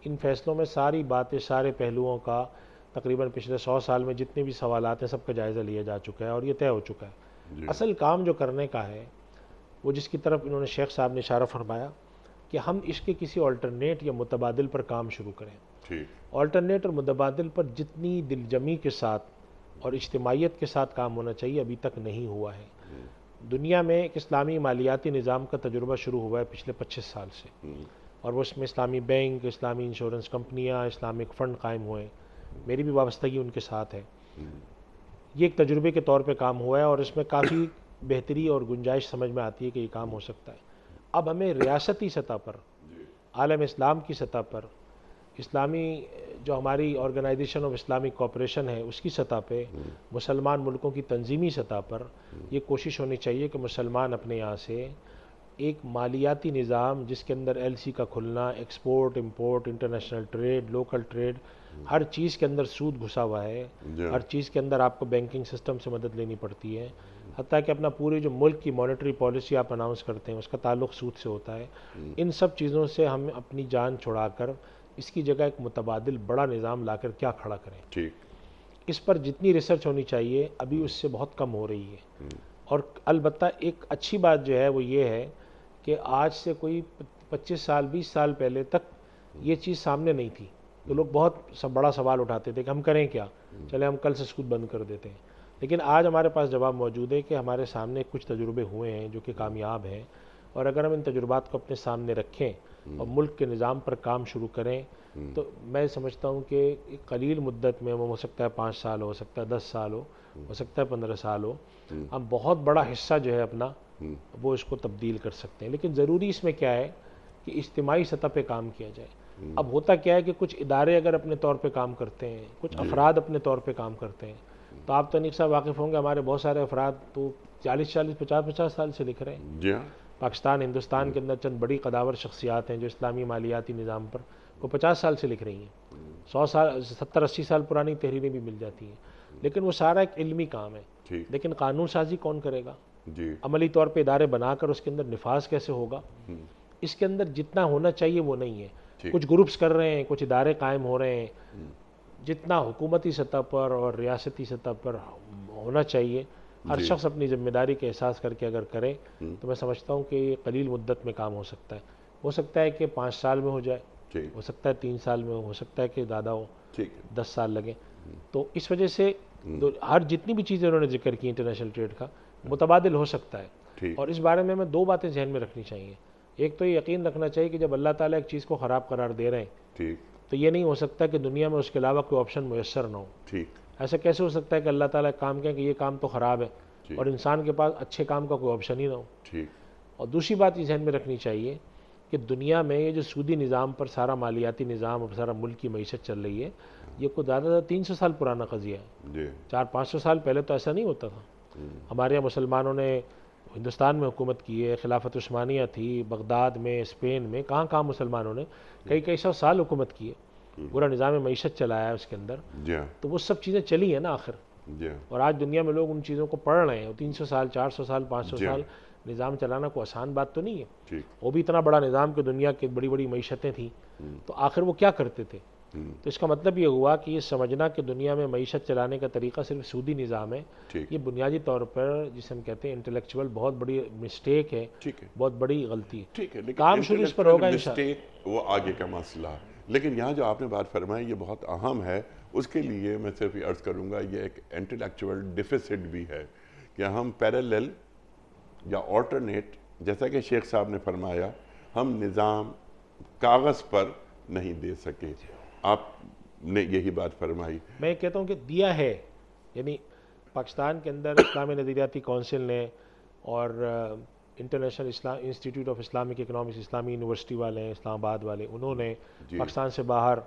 इन फैसलों में सारी बातें सारे पहलुओं का तकरीबन पिछले सौ साल में जितने भी सवाल हैं सबका जायज़ा लिया जा चुका है और ये तय हो चुका है असल काम जो करने का है वो जिसकी तरफ इन्होंने शेख साहब ने इशारा फरमाया कि हम इसके किसी अल्टरनेट या मुतबादल पर काम शुरू करें अल्टरनेट और मुतबादल पर जितनी दिलजमी के साथ और इज्तमाहीत के साथ काम होना चाहिए अभी तक नहीं हुआ है हम्म। दुनिया में एक इस्लामी मालियाती निज़ाम का तजुर्बा शुरू हुआ है पिछले पच्चीस साल से हम्म। और वो उसमें इस्लामी बैंक इस्लामी इंश्योरेंस कंपनियाँ इस्लामिक फ़ंड कायम हुए मेरी भी वाबस्तगी उनके साथ है हम्म। ये एक तजुर्बे के तौर पर काम हुआ है और इसमें काफ़ी बेहतरी और गुंजाइश समझ में आती है कि ये काम हो सकता है अब हमें रियासती सतह पर आलम इस्लाम की सतह पर इस्लामी जो हमारी ऑर्गेनाइजेशन ऑफ इस्लामिक कॉपरेशन है उसकी सतह पे मुसलमान मुल्कों की तंजीमी सतह पर ये कोशिश होनी चाहिए कि मुसलमान अपने यहाँ से एक मालियाती निज़ाम जिसके अंदर एलसी का खुलना export import international trade local trade हर चीज़ के अंदर सूद घुसा हुआ है हर चीज़ के अंदर आपको बैंकिंग सिस्टम से मदद लेनी पड़ती है हती कि अपना पूरी जो मुल्क की मॉनेटरी पॉलिसी आप अनाउंस करते हैं उसका ताल्लुक सूद से होता है इन सब चीज़ों से हम अपनी जान छुड़ा कर इसकी जगह एक मुतबादल बड़ा निज़ाम लाकर क्या खड़ा करें ठीक इस पर जितनी रिसर्च होनी चाहिए अभी उससे बहुत कम हो रही है हम्म। और अलबत् एक अच्छी बात जो है वो ये है कि आज से कोई 25 साल 20 साल पहले तक ये चीज़ सामने नहीं थी तो लोग बहुत सब बड़ा सवाल उठाते थे कि हम करें क्या हम्म। चले हम कल से स्कूल बंद कर देते हैं लेकिन आज हमारे पास जवाब मौजूद है कि हमारे सामने कुछ तजुर्बे हुए हैं जो कि कामयाब हैं और अगर हम इन तजुर्बात को अपने सामने रखें हम्म। और मुल्क के निज़ाम पर काम शुरू करें हम्म। तो मैं समझता हूँ कि कलील मुद्दत में हो सकता है पाँच साल हो सकता है दस साल हो हम्म। हो सकता है पंद्रह साल हो हम बहुत बड़ा हिस्सा जो है अपना वो इसको तब्दील कर सकते हैं लेकिन ज़रूरी इसमें क्या है कि इज्तमाही सतह पर काम किया जाए अब होता क्या है कि कुछ इदारे अगर अपने तौर पर काम करते हैं कुछ अफराद अपने तौर पर काम करते हैं तो आप तनिक साहब वाकिफ़ होंगे हमारे बहुत सारे अफराद तो चालीस चालीस पचास पचास साल से लिख रहे हैं जी हाँ। पाकिस्तान हिंदुस्तान के अंदर चंद बड़ी कदावर शख्सियात हैं जो इस्लामी मालियाती निज़ाम पर वो पचास साल से लिख रही हैं सौ साल सत्तर अस्सी साल पुरानी तहरीरें भी मिल जाती हैं लेकिन वो सारा एक इलमी काम है लेकिन कानून साजी कौन करेगा अमली तौर पर इदारे बनाकर उसके अंदर नफाज कैसे होगा हम्म। इसके अंदर जितना होना चाहिए वो नहीं है कुछ ग्रुप्स कर रहे हैं कुछ इदारे कायम हो रहे हैं हम्म। जितना हुकूमती सतह पर और रियासती सतह पर होना चाहिए हर शख्स अपनी जिम्मेदारी के एहसास करके अगर करें हम्म। तो मैं समझता हूँ कि ये कलील मुद्दत में काम हो सकता है हो सकता है कि पाँच साल में हो जाए हो सकता है तीन साल में हो सकता है कि ज़्यादा हो दस साल लगे हम्म। तो इस वजह से हम्म। तो हर जितनी भी चीज़ें उन्होंने जिक्र की इंटरनेशनल ट्रेड का मुतबादल हो सकता है और इस बारे में हमें दो बातें जहन में रखनी चाहिए एक तो ये यकीन रखना चाहिए कि जब अल्लाह ताला एक चीज़ को ख़राब करार दे रहे हैं तो ये नहीं हो सकता कि दुनिया में उसके अलावा कोई ऑप्शन मैसर ना हो ठीक ऐसा कैसे हो सकता है कि अल्लाह ताला काम कहें कि ये काम तो ख़राब है और इंसान के पास अच्छे काम का कोई ऑप्शन ही ना हो ठीक और दूसरी बात ये जहन में रखनी चाहिए कि दुनिया में ये जो सूदी निज़ाम पर सारा मालियाती निज़ाम और सारा मुल्क की मीशत चल रही है ये कोई ज़्यादा तीन सौ साल पुराना कजिया है चार पाँच सौ साल पहले तो ऐसा नहीं होता था हम्म। हमारे यहाँ मुसलमानों ने हिंदुस्तान में हुकूमत की है खिलाफत उस्मानिया थी बगदाद में स्पेन में कहाँ कहाँ मुसलमानों ने कई कई सौ साल हुकूमत की है हम्म। पूरा निज़ाम मीशत चलाया है उसके अंदर हाँ। तो वो सब चीज़ें चली हैं ना आखिर हाँ। और आज दुनिया में लोग उन चीज़ों को पढ़ रहे हैं तीन सौ साल चार सौ साल पाँच सौ हाँ। साल निज़ाम चलाना कोई आसान बात तो नहीं है वो भी इतना बड़ा निज़ाम कि दुनिया की बड़ी बड़ी मीशतें थी हम्म। तो आखिर वो क्या करते थे हम्म। तो इसका मतलब ये हुआ कि ये समझना कि दुनिया में मीशत चलाने का तरीका सिर्फ सूदी निज़ाम है ये बुनियादी तौर पर जिसे हम कहते हैं इंटेलेक्चुअल बहुत बड़ी मिस्टेक है, है। बहुत बड़ी गलती है, है। काम शुरू इस पर होगा मिस्टेक वो आगे का मसला लेकिन यहाँ जो आपने बात फरमाई ये बहुत अहम है उसके लिए मैं सिर्फ अर्ज़ करूँगा ये एक इंटेलेक्चुअल डिफिसिट भी है कि हम पैरेलल या ऑल्टरनेट जैसा कि शेख साहब ने फरमाया हम निज़ाम कागज़ पर नहीं दे सके आपने यही बात फरमाई मैं कहता हूँ कि दिया है यानी पाकिस्तान के अंदर इस्लामी नज़रियाती कौंसिल ने और international Islam institute of Islamic economics इस्लामी यूनिवर्सिटी वाले हैं इस्लामाबाद वाले उन्होंने पाकिस्तान से बाहर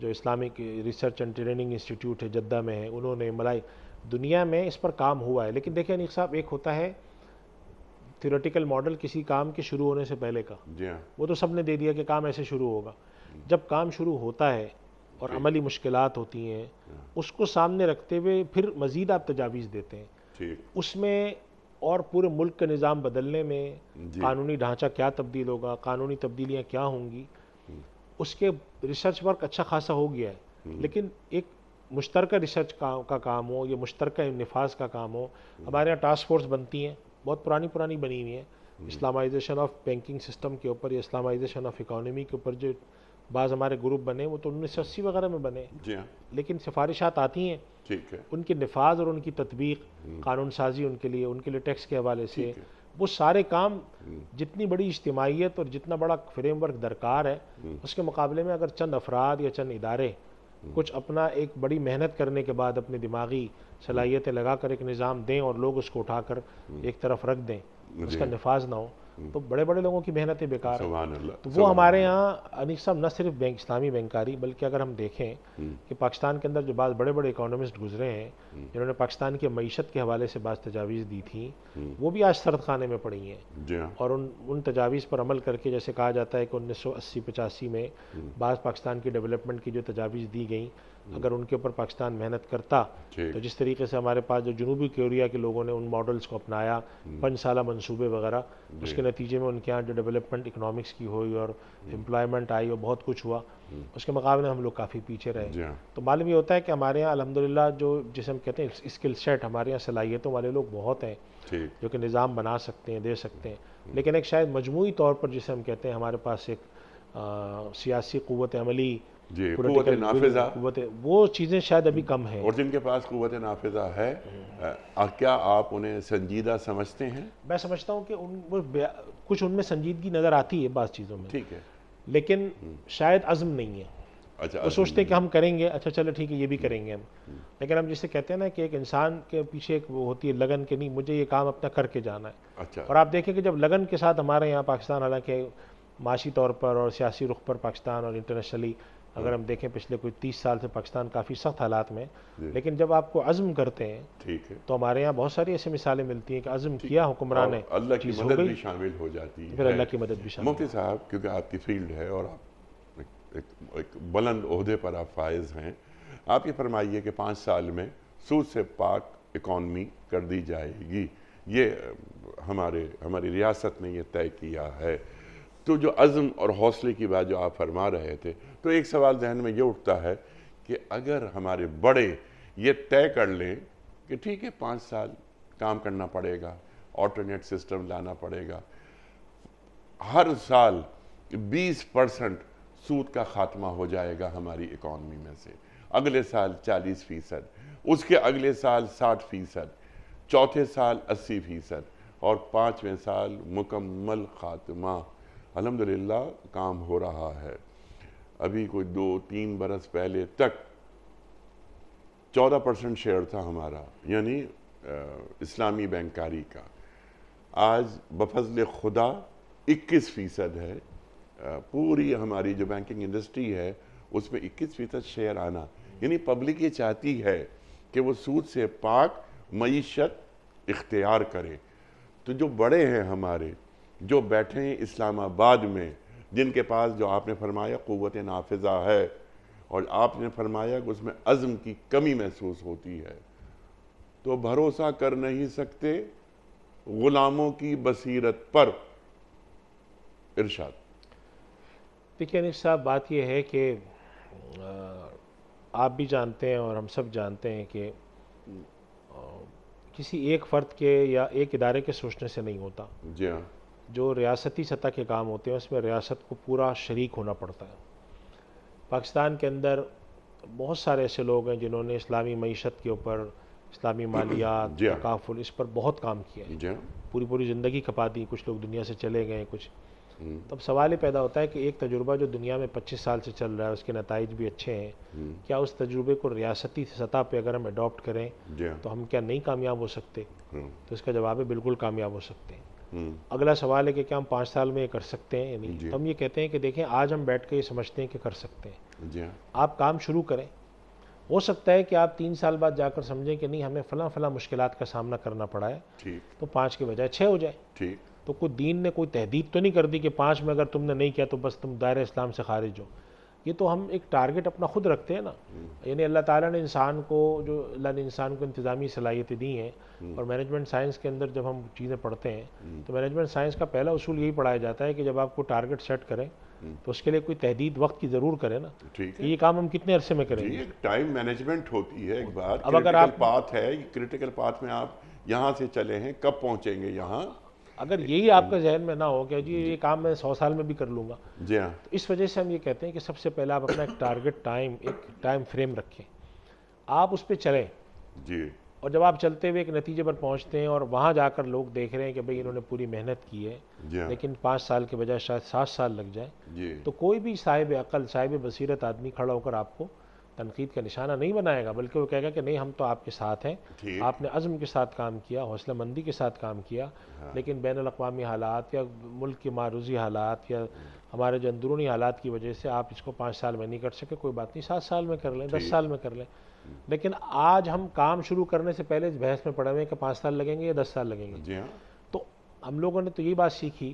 जो Islamic research and training institute है जद्दा में है उन्होंने मलाई दुनिया में इस पर काम हुआ है लेकिन देखिए अनिक साहब एक होता है थियोरेटिकल मॉडल किसी काम के शुरू होने से पहले का जी हाँ। वो तो सब ने दे दिया कि काम ऐसे शुरू होगा जब काम शुरू होता है और अमली मुश्किल होती हैं हाँ। उसको सामने रखते हुए फिर मज़ीद आप तजावीज़ देते हैं उसमें और पूरे मुल्क का निज़ाम बदलने में कानूनी ढांचा क्या तब्दील होगा कानूनी तब्दीलियाँ क्या होंगी उसके रिसर्च वर्क अच्छा खासा हो गया है हम्म। लेकिन एक मुश्तर रिसर्च का, का काम हो या मुश्तरक नफाज का काम हो हम्म। हमारे यहाँ टास्क फोर्स बनती हैं बहुत पुरानी पुरानी बनी हुई हैं इस्लामाइजेशन ऑफ बैंकिंग सिस्टम के ऊपर या इस्लामाइजेशन ऑफ इकोनॉमी के ऊपर जो बाज़ हमारे ग्रुप बने वो तो उन्नीस सौ अस्सी वगैरह में बने जी हाँ लेकिन सिफारिशात आती हैं ठीक है उनके नफाज और उनकी तदबीक हम्म। कानून साजी उनके लिए उनके लिए टैक्स के हवाले से वो सारे काम हम्म। जितनी बड़ी इज्तमाहीत और जितना बड़ा फ्रेमवर्क दरकार है हम्म। उसके मुकाबले में अगर चंद अफराद या चंद इदारे कुछ अपना एक बड़ी मेहनत करने के बाद अपनी दिमागी सलाहियतें लगा कर एक निज़ाम दें और लोग उसको उठा कर एक तरफ रख दें उसका नफाज ना हो हम्म। तो बड़े बड़े लोगों की मेहनतें बेकार हैं तो वो हमारे यहाँ अनिक साहब न सिर्फ बैंक इस्लामी बैंकारी बल्कि अगर हम देखें हम्म। कि पाकिस्तान के अंदर जो बात बड़े बड़े इकोनॉमिस्ट गुजरे हैं हम्म। जिन्होंने पाकिस्तान की मीशत के हवाले से बाज़ तजावीज़ दी थी वो भी आज सर्द खाने में पड़ी हैं हाँ। और उन उन तजावीज़ पर अमल करके जैसे कहा जाता है कि उन्नीस सौ अस्सी पचासी में बाद पाकिस्तान की डेवलपमेंट की जो तजावीज़ दी गई अगर उनके ऊपर पाकिस्तान मेहनत करता तो जिस तरीके से हमारे पास जो जनूबी कोरिया के लोगों ने उन मॉडल्स को अपनाया हम्म। पंच साल मनसूबे वगैरह उसके नतीजे में उनके यहाँ जो डेवलपमेंट इकनॉमिक्स की हुई और एम्प्लॉयमेंट आई और बहुत कुछ हुआ हम्म। उसके मुकाबले हम लोग काफ़ी पीछे रहे हाँ। तो मालूम ये होता है कि हमारे यहाँ अलहमदिल्ला जो जिसे हम कहते हैं स्किल सेट हमारे यहाँ सलाहियतों वाले लोग बहुत हैं जो कि निज़ाम बना सकते हैं दे सकते हैं हम्म। लेकिन एक शायद मजमू तौर पर जिसे हम कहते हैं हमारे पास एक सियासी क़वत अमली वो चीज़ें शायद अभी कम है और जिनके पास कुत नाफिजा है आ, हम्म। क्या आप उन्हें संजीदा समझते हैं मैं समझता हूँ कि उन कुछ उनमें संजीदगी नज़र आती है बात चीज़ों में ठीक है लेकिन हम्म। शायद अज़म नहीं है अच्छा वो सोचते हैं कि हम करेंगे अच्छा चलो ठीक है ये भी हम्म। करेंगे हम लेकिन हम जिसे कहते हैं ना कि एक इंसान के पीछे एक वो होती है लगन के नहीं मुझे ये काम अपना करके जाना है अच्छा और आप देखें कि जब लगन के साथ हमारे यहाँ पाकिस्तान हालांकि माशी तौर पर और सियासी रुख पर पाकिस्तान और इंटरनेशनली अगर हम देखें पिछले कुछ तीस साल से पाकिस्तान काफ़ी सख्त हालात में लेकिन जब आपको अज़म करते हैं ठीक है तो हमारे यहाँ बहुत सारी ऐसी मिसालें मिलती हैं कि अज़म किया हुक्मरान ने अल्लाह की मदद भी शामिल हो जाती है फिर अल्लाह की मदद भी शामिल मुफ्ती साहब क्योंकि आपकी फील्ड है और आप एक, एक बुलंद अहदे पर आप फायज हैं आप ये फरमाइए कि पाँच साल में सूद से पाक इकॉनमी कर दी जाएगी ये हमारे हमारी रियासत ने ये तय किया है तो जो अज़म और हौसले की बात जो आप फरमा रहे थे तो एक सवाल जहन में ये उठता है कि अगर हमारे बड़े ये तय कर लें कि ठीक है पाँच साल काम करना पड़ेगा ऑल्टरनेट सिस्टम लाना पड़ेगा हर साल 20 परसेंट सूद का खात्मा हो जाएगा हमारी इकॉनमी में से अगले साल 40 फीसद उसके अगले साल 60 फीसद चौथे साल 80 फीसद और पाँचवें साल मुकम्मल खात्मा अलहमदिल्ला काम हो रहा है अभी कोई दो तीन बरस पहले तक चौदह परसेंट शेयर था हमारा यानी इस्लामी बैंकारी का आज बफजल खुदा इक्कीस फ़ीसद है पूरी हमारी जो बैंकिंग इंडस्ट्री है उसमें इक्कीस फ़ीसद शेयर आना यानी पब्लिक ये चाहती है कि वो सूद से पाक मीशत इख्तियार करे तो जो बड़े हैं हमारे जो बैठे हैं इस्लामाबाद में जिनके पास जो आपने फरमाया क़वत नाफिजा है और आपने फरमाया कि उसमें अज़म की कमी महसूस होती है तो भरोसा कर नहीं सकते ग़ुलामों की बसीरत पर इरशाद देखिए अनिफ साहब बात यह है कि आप भी जानते हैं और हम सब जानते हैं कि किसी एक फ़र्द के या एक इदारे के सोचने से नहीं होता जी हाँ जो रियासती सतह के काम होते हैं उसमें रियासत को पूरा शरीक होना पड़ता है पाकिस्तान के अंदर बहुत सारे ऐसे लोग हैं जिन्होंने इस्लामी मीशत के ऊपर इस्लामी मालियात हाँ। काफुल इस पर बहुत काम किया है हाँ। पूरी पूरी ज़िंदगी खपा दी कुछ लोग दुनिया से चले गए कुछ हम्म। तब सवाल ये पैदा होता है कि एक तजुर्बा जो दुनिया में 25 साल से चल रहा है उसके नतज भी अच्छे हैं हम्म। क्या उस तजुर्बे को रियासती सतह पर अगर हम अडॉप्ट करें हाँ। तो हम क्या नहीं कामयाब हो सकते हम्म। तो इसका जवाब है बिल्कुल कामयाब हो सकते हैं अगला सवाल है कि क्या हम पाँच साल में ये कर सकते हैं या नहीं तो हम ये कहते हैं कि देखें आज हम बैठ के ये समझते हैं कि कर सकते हैं हाँ। आप काम शुरू करें हो सकता है कि आप तीन साल बाद जाकर समझें कि नहीं हमें फला फला मुश्किल का सामना करना पड़ा है तो पाँच के बजाय छः हो जाए ठीक तो कोई दीन ने कोई तहदीद तो नहीं कर दी कि पाँच में अगर तुमने नहीं किया तो बस तुम दायरे इस्लाम से खारिज हो ये तो हम एक टारगेट अपना खुद रखते हैं ना यानी अल्लाह ताला ने इंसान को जो अल्लाह ने इंसान को इंतज़ामी सलाहियतें दी हैं और मैनेजमेंट साइंस के अंदर जब हम चीज़ें पढ़ते हैं तो मैनेजमेंट साइंस का पहला उसूल यही पढ़ाया जाता है कि जब आपको टारगेट सेट करें तो उसके लिए कोई तहदीद वक्त की ज़रूर करें ना ठीक तो ये काम हम कितने अरसे में करेंगे टाइम मैनेजमेंट होती है एक बार अब अगर आप पाथ है क्रिटिकल पाथ में आप यहाँ से चले हैं कब पहुँचेंगे यहाँ अगर यही हम्म। आपका जहन में ना हो कि जी ये काम मैं सौ साल में भी कर लूँगा जी हाँ तो इस वजह से हम ये कहते हैं कि सबसे पहले आप अपना एक टारगेट टाइम एक टाइम फ्रेम रखें आप उस पर चलें जी और जब आप चलते हुए एक नतीजे पर पहुंचते हैं और वहाँ जाकर लोग देख रहे हैं कि भाई इन्होंने पूरी मेहनत की है हाँ। लेकिन पाँच साल के बजाय शायद सात साल लग जाए तो कोई भी साहिब अकल साहिब बसीरत आदमी खड़ा होकर आपको तनकीद का निशाना नहीं बनाएगा बल्कि वो कहेगा कि नहीं हम तो आपके साथ हैं आपने अज़म के साथ काम किया हौसला मंदी के साथ काम किया हाँ। लेकिन बैन अवी हालात या मुल्क के मारूजी हालात या हमारे जो अंदरूनी हालात की वजह से आप इसको पाँच साल में नहीं कर सके कोई बात नहीं सात साल में कर लें दस साल में कर लें हम्म। लेकिन आज हम काम शुरू करने से पहले बहस में पड़े हुए कि पाँच साल लगेंगे या दस साल लगेंगे हाँ। तो हम लोगों ने तो यही बात सीखी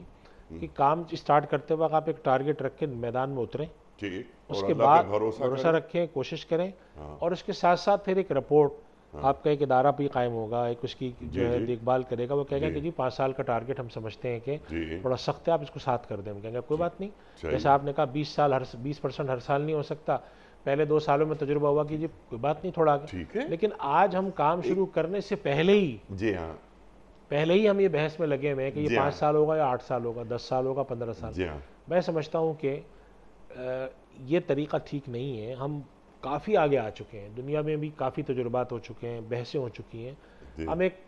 हम्म। कि काम स्टार्ट करते वक्त आप एक टारगेट रख के मैदान में उतरें ठीक उसके बाद भरोसा, भरोसा रखें कोशिश करें हाँ। और उसके साथ साथ फिर एक रिपोर्ट हाँ। आपका एक इदारा भी कायम होगा एक उसकी जो है देखभाल करेगा वो कहेगा कि जी पाँच साल का टारगेट हम समझते हैं कि थोड़ा सख्त है आप इसको साथ कर दें हम कहेंगे कोई बात नहीं जैसे आपने कहा बीस साल हर बीस परसेंट हर साल नहीं हो सकता पहले दो सालों में तजुर्बा हुआ कि जी कोई बात नहीं थोड़ा आगे लेकिन आज हम काम शुरू करने से पहले ही जी हाँ पहले ही हम ये बहस में लगे हुए हैं कि ये पाँच हाँ। साल होगा या आठ साल होगा दस साल होगा पंद्रह साल हाँ। मैं समझता हूँ कि ये तरीका ठीक नहीं है हम काफ़ी आगे आ चुके हैं दुनिया में भी काफ़ी तजुर्बात हो चुके हैं बहसें हो चुकी हैं हम एक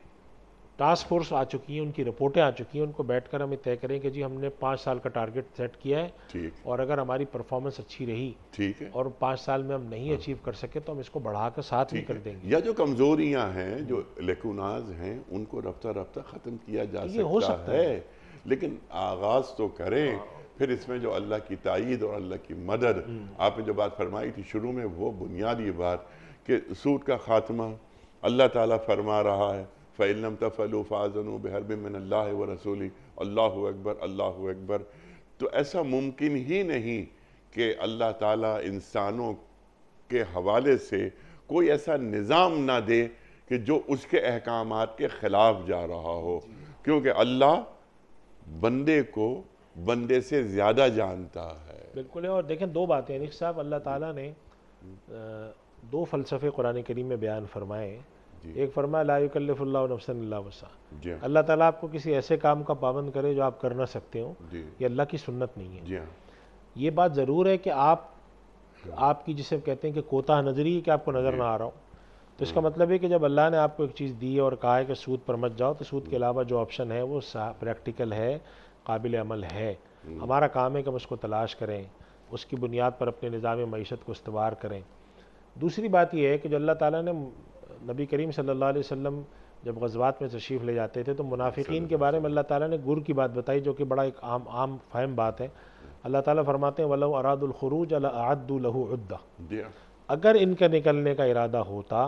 टास्क फोर्स आ चुकी है उनकी रिपोर्टें आ चुकी हैं उनको बैठकर हमें तय करें कि जी हमने पाँच साल का टारगेट सेट किया है और अगर हमारी परफॉर्मेंस अच्छी रही ठीक है और पाँच साल में हम नहीं हाँ। अचीव कर सके तो हम इसको बढ़ाकर साथ ही कर देंगे या जो कमजोरियां हैं जो लेकुनाज हैं उनको रफ्ता रफ्ता खत्म किया जा सकता, हो सकता है लेकिन आगाज तो करें हाँ। फिर इसमें जो अल्लाह की तइद और अल्लाह की मदद आपने जो बात फरमाई थी शुरू में वो बुनियादी बात कि सूद का ख़ात्मा अल्लाह ताला फरमा रहा है फ़ैलम तफ़लु फ़ाजन बहरब अल्लाह व रसूली अल्लाह अकबर अल्लाह अकबर तो ऐसा मुमकिन ही नहीं कि अल्लाह ताला इंसानों के हवाले से कोई ऐसा निज़ाम ना दे कि जो उसके अहकाम के ख़िलाफ़ जा रहा हो क्योंकि अल्लाह बंदे को बंदे से ज़्यादा जानता है बिल्कुल है और देखें दो बातें अनिक साहब अल्लाह ताला ने दो फ़लसफ़े कुरान करीम में बयान फरमाए एक फरमाया वसा अल्लाह ताला आपको किसी ऐसे काम का पाबंद करे जो आप कर ना सकते हो ये अल्लाह की सुन्नत नहीं है हाँ। ये बात ज़रूर है कि आप आपकी जिसे कहते हैं कि कोताह नज़री कि आपको नज़र ना आ रहा हो तो इसका हम्म। मतलब है कि जब अल्लाह ने आपको एक चीज़ दी है और कहा है कि सूद पर मत जाओ तो सूद के अलावा जो ऑप्शन है वो प्रैक्टिकल है काबिल अमल है हम्म। हमारा काम है कि हम उसको तलाश करें उसकी बुनियाद पर अपने निज़ाम मीशत को इस्तवार करें दूसरी बात यह है कि जो अल्लाह ताला ने नबी करीम सल्लल्लाहु अलैहि वसल्लम जब गजबात में तशरीफ़ ले जाते थे तो मुनाफिकीन के बारे में अल्लाह ताला ने गुर की बात बताई जो कि बड़ा एक आम आम फहम बात है अल्लाह ताला फरमाते हैं वलो अरादुलखरूज अलादुलहदा अगर इनका निकलने का इरादा होता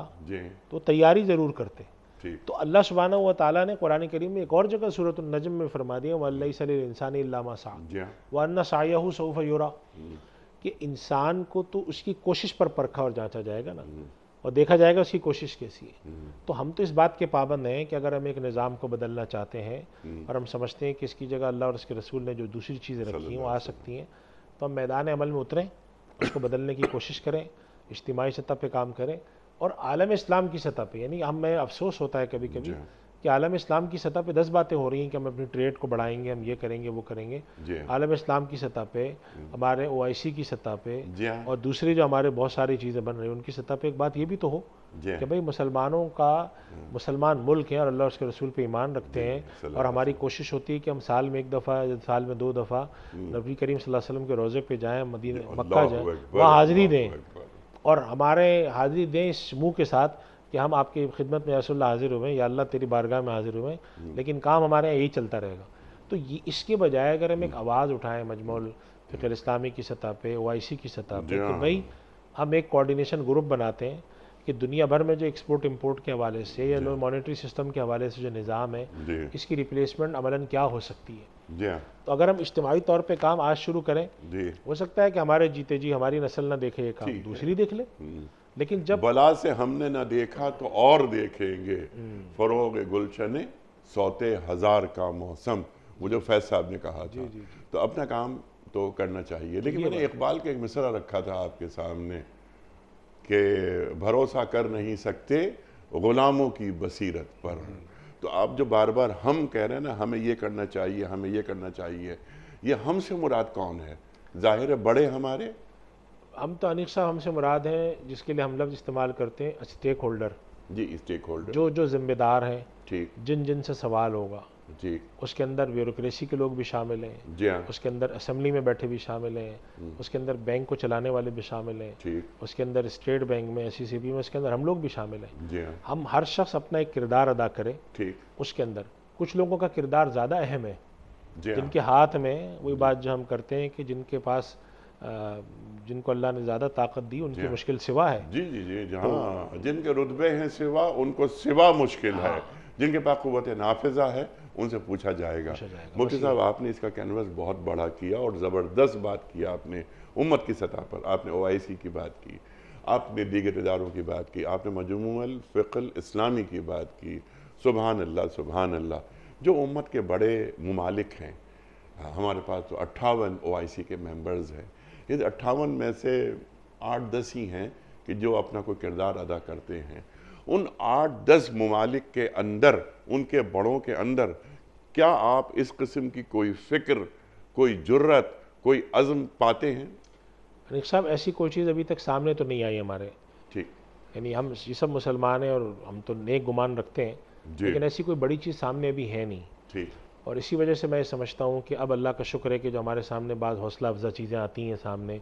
तो तैयारी ज़रूर करते तो अल्लाह सुबहाना व ताली ने कुरान करीम में एक और जगह सूरत नजम में फरमा दिया वल्ल सलिलसानी सा हाँ। वन्ना सायाहू सऊफ़ योरा हम्म। कि इंसान को तो उसकी कोशिश पर परखा और जांचा जाएगा ना हम्म। और देखा जाएगा उसकी कोशिश कैसी है हम्म। तो हम तो इस बात के पाबंद हैं कि अगर हम एक निज़ाम को बदलना चाहते हैं और हम समझते हैं कि इसकी जगह अल्लाह और उसके रसूल ने जो दूसरी चीज़ें रखी हैं वो आ सकती हैं तो हम मैदान अमल में उतरें उसको बदलने की कोशिश करें इज्तमी सतह पर काम करें और आलम इस्लाम की सतह पे यानी हमें अफसोस होता है कभी कभी कि आलम इस्लाम की सतह पे दस बातें हो रही हैं कि हम अपनी ट्रेड को बढ़ाएंगे हम ये करेंगे वो करेंगे आलम इस्लाम की सतह पे हमारे ओ की सतह पे हाँ। और दूसरी जो हमारे बहुत सारी चीज़ें बन रही हैं उनकी सतह पे एक बात ये भी तो हो हाँ। कि भाई मुसलमानों का हम्म। मुसलमान मुल्क है और अल्लाह उसके रसूल पे ईमान रखते हैं और हमारी कोशिश होती है कि हम साल में एक दफ़ा साल में दो दफ़ा नबी करीम वसल्लम के रोज़े पे जाएं मदीन मक्का जाएं वहाँ हाज़िरी दें और हमारे हाजिरी दें इस मुँह के साथ कि हम आपकी खिदमत में रसोल्ला हाजिर हुए या अल्लाह तेरी बारगाह में हाजिर हुए लेकिन काम हमारे यहाँ यही चलता रहेगा तो ये इसके बजाय अगर हम एक आवाज़ उठाएं मजमूल फ़िक्र इस्लामी की सतह पे ओ की सतह पे कि हाँ। भाई हम एक कोऑर्डिनेशन ग्रुप बनाते हैं कि दुनिया भर में जो एक्सपोर्ट इंपोर्ट के हवाले से या लो मॉनिटरी सिस्टम के हवाले से जो निज़ाम है इसकी रिप्लेसमेंट अमला क्या हो सकती है जी तो अगर हम इज्तमी तौर पे काम आज शुरू करें जी हो सकता है कि हमारे जीते जी हमारी नस्ल ना देखे ये काम दूसरी देख ले हम्म। लेकिन जब बला से हमने ना देखा तो और देखेंगे हम्म। फरोग गुलशन सौते हजार का मौसम वो जो फैज साहब ने कहा था तो अपना काम तो करना चाहिए लेकिन मैंने इकबाल का एक मिसरा रखा था आपके सामने के भरोसा कर नहीं सकते गुलामों की बसीरत पर हम्म। तो आप जो बार बार हम कह रहे हैं ना हमें ये करना चाहिए हमें ये करना चाहिए ये हमसे मुराद कौन है ज़ाहिर है बड़े हमारे हम तो अनिक साहब हमसे मुराद हैं जिसके लिए हम लफ्ज़ इस्तेमाल करते हैं स्टेक होल्डर जी स्टेक होल्डर जो जो जिम्मेदार हैं ठीक जिन जिन से सवाल होगा जी उसके अंदर ब्यूरोक्रेसी के लोग भी शामिल हैं जी हाँ उसके अंदर असेंबली में बैठे भी शामिल हैं हम्म। उसके अंदर बैंक को चलाने वाले भी शामिल हैं उसके अंदर स्टेट बैंक में एस e में उसके अंदर हम लोग भी शामिल हैं जी हाँ हम हर शख्स अपना एक किरदार अदा करें ठीक उसके अंदर कुछ लोगों का किरदार ज़्यादा अहम है हाँ। जिनके हाथ में वही बात जो हम करते हैं कि जिनके पास जिनको अल्लाह ने ज़्यादा ताकत दी उनकी हाँ। मुश्किल सिवा है जी जी जी जहाँ तो, हाँ। जिनके रुतबे हैं सिवा उनको सिवा मुश्किल हाँ। है जिनके पास कुत नाफिजा है उनसे पूछा जाएगा, जाएगा। मुफ्ती साहब आपने इसका कैनवस बहुत बड़ा किया और ज़बरदस्त बात किया आपने उम्मत की सतह पर आपने ओ की बात की आपने दीगर इदारों की बात की आपने मजमूल फ़िकल इस्लामी की बात की सुबहान अल्लाह सुबहान अल्लाह जो उम्मत के बड़े ममालिक हैं हमारे पास तो अट्ठावन ओ के मेम्बर्स हैं इस अट्ठावन में से आठ दस ही हैं कि जो अपना कोई किरदार अदा करते हैं उन आठ दस ममालिक के अंदर उनके बड़ों के अंदर क्या आप इस किस्म की कोई फ़िक्र कोई जुर्रत कोई अज़म पाते हैं अनिक साहब ऐसी कोई चीज़ अभी तक सामने तो नहीं आई हमारे ठीक यानी हम ये सब मुसलमान हैं और हम तो नेक गुमान रखते हैं लेकिन ऐसी कोई बड़ी चीज़ सामने अभी है नहीं ठीक और इसी वजह से मैं समझता हूँ कि अब अल्लाह का शुक्र है कि जो हमारे सामने बाद हौसला अफजा चीज़ें आती हैं सामने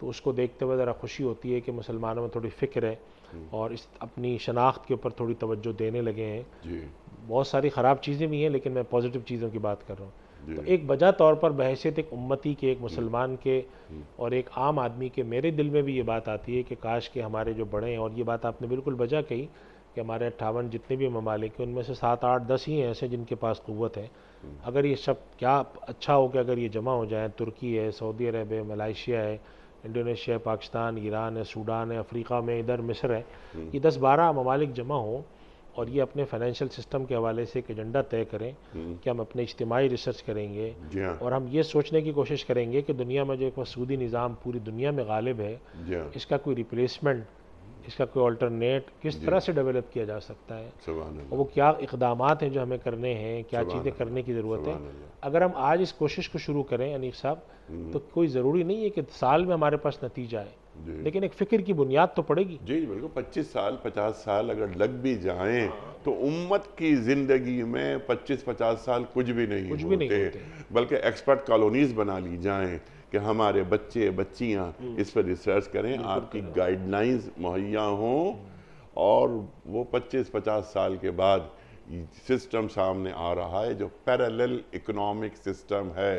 तो उसको देखते हुए ज़रा खुशी होती है कि मुसलमानों में थोड़ी फ़िक्र है हम्म। और इस अपनी शनाख्त के ऊपर थोड़ी तवज्जो देने लगे हैं बहुत सारी ख़राब चीज़ें भी हैं लेकिन मैं पॉजिटिव चीज़ों की बात कर रहा हूँ तो एक बजा तौर पर बहसीत एक उम्मती के एक मुसलमान के और एक आम आदमी के मेरे दिल में भी ये बात आती है कि काश के हमारे जो बड़े हैं और ये बात आपने बिल्कुल बजा कही कि हमारे अट्ठावन जितने भी ममालिक हैं उनमें से सात आठ दस ही ऐसे जिनके पास क़वत है हम्म। अगर ये सब क्या अच्छा हो कि अगर ये जमा हो जाए तुर्की है सऊदी अरब है मलाइशिया है इंडोनेशिया है पाकिस्तान ईरान है सूडान है अफ्रीका में इधर मिस्र है हम्म। ये दस बारह ममालिक जमा हों और ये अपने फाइनेंशियल सिस्टम के हवाले से एक एजेंडा तय करें हम्म। कि हम अपने इज्तमाही रिसर्च करेंगे हाँ। और हम ये सोचने की कोशिश करेंगे कि दुनिया में जो एक मसूदी निज़ाम पूरी दुनिया में गालिब है हाँ। इसका कोई रिप्लेसमेंट इसका कोई अल्टरनेट किस तरह से डेवलप किया जा सकता है और वो क्या इकदाम हैं जो हमें करने हैं क्या चीज़ें करने की ज़रूरत है अगर हम आज इस कोशिश को शुरू करें अनिक साहब हम्म। तो कोई ज़रूरी नहीं है कि साल में हमारे पास नतीजा है लेकिन एक फिक्र की बुनियाद तो पड़ेगी जी बिल्कुल पच्चीस साल पचास साल अगर लग भी जाए तो उम्मत की जिंदगी में पच्चीस पचास साल कुछ भी नहीं कुछ भी होते, नहीं होते। बल्कि एक्सपर्ट कॉलोनीज बना ली जाएं कि हमारे बच्चे बच्चियां हम्म। इस पर रिसर्च करें आपकी गाइडलाइंस मुहैया हों और वो 25-50 साल के बाद सिस्टम सामने आ रहा है जो पैरेलल इकोनॉमिक सिस्टम है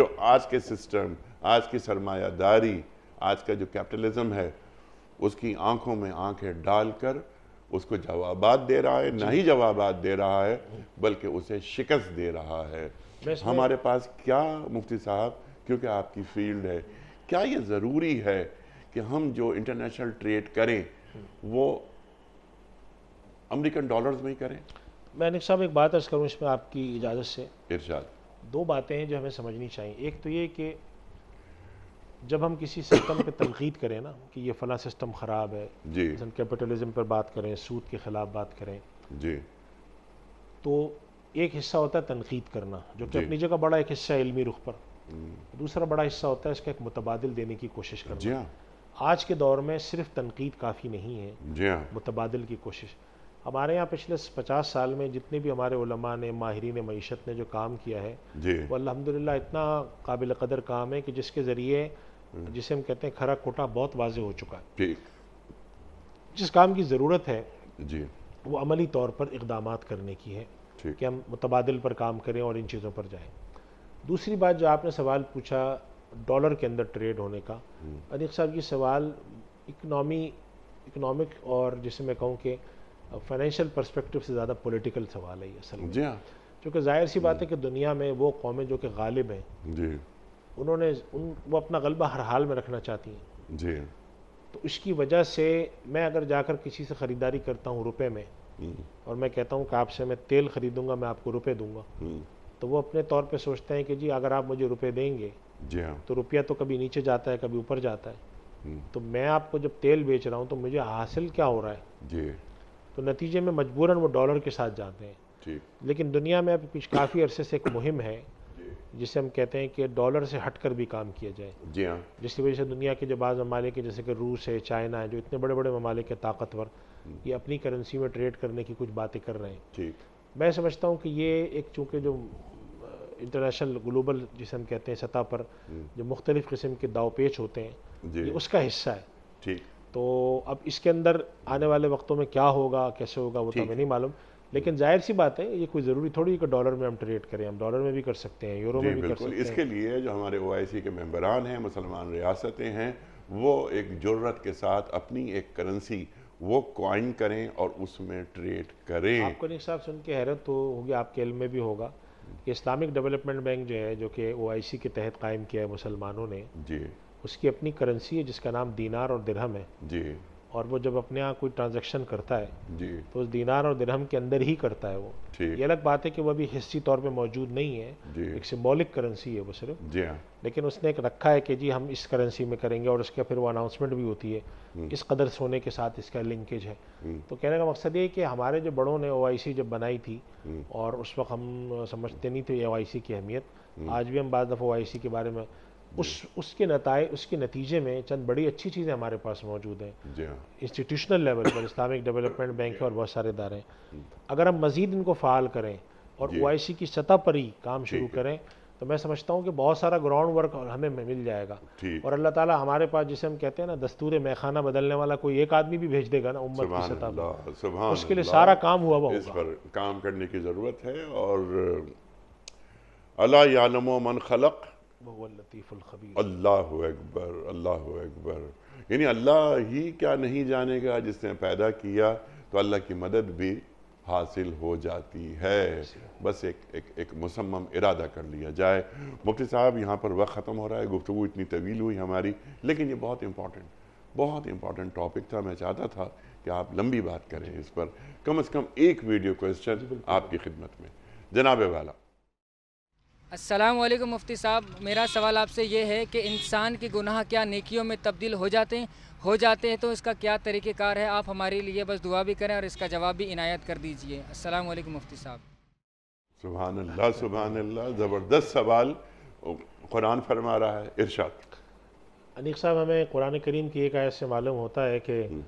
जो आज के सिस्टम आज की सरमायादारी आज का जो कैपिटलिज्म है उसकी आंखों में आंखें डालकर उसको जवाब दे रहा है ना ही जवाब दे रहा है बल्कि उसे शिकस्त दे रहा है हमारे पास क्या मुफ्ती साहब क्योंकि आपकी फील्ड है क्या ये ज़रूरी है कि हम जो इंटरनेशनल ट्रेड करें वो अमेरिकन डॉलर्स में ही करें मैं निक साहब एक बात अर्ज करूँ इसमें आपकी इजाज़त से इर्शाद दो बातें हैं जो हमें समझनी चाहिए एक तो ये कि जब हम किसी सिस्टम पर तनकीद करें ना कि ये फला सिस्टम ख़राब है जी कैपिटलिज्म पर बात करें सूद के ख़िलाफ़ बात करें जी तो एक हिस्सा होता है तनकीद करना जो कि अपनी जगह बड़ा एक हिस्सा है इलमी रुख पर दूसरा बड़ा हिस्सा होता है इसका एक मुतबादल देने की कोशिश करना जी हाँ। आज के दौर में सिर्फ तनकीद काफ़ी नहीं है जी हाँ। मुतबादल की कोशिश हमारे यहाँ पिछले पचास साल में जितने भी हमारे उलमा ने माहरीन मीशत ने जो काम किया है वो अलहमदिल्ला इतना काबिल कदर काम है कि जिसके ज़रिए हम्म। जिसे हम कहते हैं खरा कोटा बहुत वाजे हो चुका है ठीक जिस काम की ज़रूरत है जी वो अमली तौर पर इकदाम करने की है कि हम मुतबादल पर काम करें और इन चीज़ों पर जाएं दूसरी बात जो आपने सवाल पूछा डॉलर के अंदर ट्रेड होने का हम्म। अनिक साहब ये सवाल इकनॉमी इकनॉमिक और जिसे मैं कहूँ कि फाइनेंशियल परस्पेक्टिव से ज़्यादा पॉलिटिकल सवाल है ये असल जी हाँ क्योंकि जाहिर सी बात है हम्म। कि दुनिया में वो कौमें जो कि गालिब हैं उन्होंने उन वो अपना गलबा हर हाल में रखना चाहती हैं जी तो इसकी वजह से मैं अगर जाकर किसी से ख़रीदारी करता हूँ रुपए में हम्म। और मैं कहता हूँ कि आपसे मैं तेल खरीदूंगा मैं आपको रुपए दूंगा हम्म। तो वो अपने तौर पे सोचते हैं कि जी अगर आप मुझे रुपए देंगे जी हाँ तो रुपया तो कभी नीचे जाता है कभी ऊपर जाता है हम्म। तो मैं आपको जब तेल बेच रहा हूँ तो मुझे हासिल क्या हो रहा है जी तो नतीजे में मजबूरन वो डॉलर के साथ जाते हैं लेकिन दुनिया में अब कुछ काफ़ी अरसे से एक मुहिम है जिसे हम कहते हैं कि डॉलर से हटकर भी काम किया जाए जी हाँ जिसकी वजह से दुनिया के जो बाज़ ममालिक जैसे कि रूस है चाइना है जो इतने बड़े बड़े ममालिक ताकतवर हम्म। ये अपनी करेंसी में ट्रेड करने की कुछ बातें कर रहे हैं ठीक मैं समझता हूँ कि ये एक चूँकि जो इंटरनेशनल ग्लोबल जिसे हम कहते हैं सतह पर हम्म। जो मुख्तलिफ़ किस्म के दावपेच होते हैं ये उसका हिस्सा है ठीक तो अब इसके अंदर आने वाले वक्तों में क्या होगा कैसे होगा वो तो हमें नहीं मालूम लेकिन जाहिर सी बात है ये कोई ज़रूरी थोड़ी कि डॉलर में हम ट्रेड करें हम डॉलर में भी कर सकते हैं यूरो में भी कर सकते इसके लिए जो हमारे ओ के मेम्बरान हैं मुसलमान रियासतें हैं वो एक जरूरत के साथ अपनी एक करेंसी वो क्वाइन करें और उसमें ट्रेड करें आपको नहीं साहब सुन के हैरत तो होगी आपके इल्म में भी होगा कि इस्लामिक डेवलपमेंट बैंक जो है जो कि ओ के तहत कायम किया है मुसलमानों ने जी उसकी अपनी करेंसी है जिसका नाम दीनार और दिरहम है जी और वो जब अपने यहाँ कोई ट्रांजैक्शन करता है जी तो उस दीनार और दिरहम के अंदर ही करता है वो ये अलग बात है कि वो अभी हिस्सी तौर पे मौजूद नहीं है एक सिम्बॉलिक करेंसी है वो सिर्फ जी हाँ लेकिन उसने एक रखा है कि जी हम इस करेंसी में करेंगे और उसका फिर वो अनाउंसमेंट भी होती है हम्म। इस कदर सोने के साथ इसका लिंकेज है हम्म। तो कहने का मकसद ये कि हमारे जो बड़ों ने ओ जब बनाई थी हम्म। और उस वक्त हम समझते नहीं थे ओ की अहमियत आज भी हम बाद दफ़ा ओ के बारे में उस उसके नतज उसके नतीजे में चंद बड़ी अच्छी चीज़ें हमारे पास मौजूद हैं इंस्टीट्यूशनल लेवल हाँ। पर इस्लामिक डेवलपमेंट बैंक और बहुत सारे इदारे हैं अगर हम मज़ीद इनको फ़ाल करें और ओ की सतह पर ही काम शुरू करें तो मैं समझता हूँ कि बहुत सारा ग्राउंड वर्क हमें मिल जाएगा और अल्लाह ताला हमारे पास जिसे हम कहते हैं ना दस्तूर मैखाना बदलने वाला कोई एक आदमी भी भेज देगा ना उम्मत की सतह पर उसके लिए सारा काम हुआ इस पर काम करने की ज़रूरत है और अला यालमो मन खलक़ अल्लाह अकबर अल्लाह अकबर यानी अल्लाह ही क्या नहीं जानेगा जिसने पैदा किया तो अल्लाह की मदद भी हासिल हो जाती है बस एक एक एक मुसम्म इरादा कर लिया जाए मुफ्ती साहब यहाँ पर वक्त ख़त्म हो रहा है गुफ्तु इतनी तवील हुई हमारी लेकिन ये बहुत इम्पॉर्टेंट बहुत इम्पॉर्टेंट टॉपिक था मैं चाहता था कि आप लंबी बात करें इस पर कम अज़ कम एक वीडियो क्वेश्चन आपकी खिदमत में जनाब वाला असलम मुफ्ती साहब मेरा सवाल आपसे ये है कि इंसान के गुनाह क्या नेकियों में तब्दील हो जाते हैं हो जाते हैं तो इसका क्या तरीक़ेकार है आप हमारे लिए बस दुआ भी करें और इसका जवाब भी इनायत कर दीजिए असलम मुफ्ती साहब सुबहान अल्लाह सुबहान अल्लाह ज़बरदस्त सवाल कुरान फरमा रहा है इरशाद अनिक साहब हमें कुरान करीम की एक आयत से मालूम होता है कि हम्म।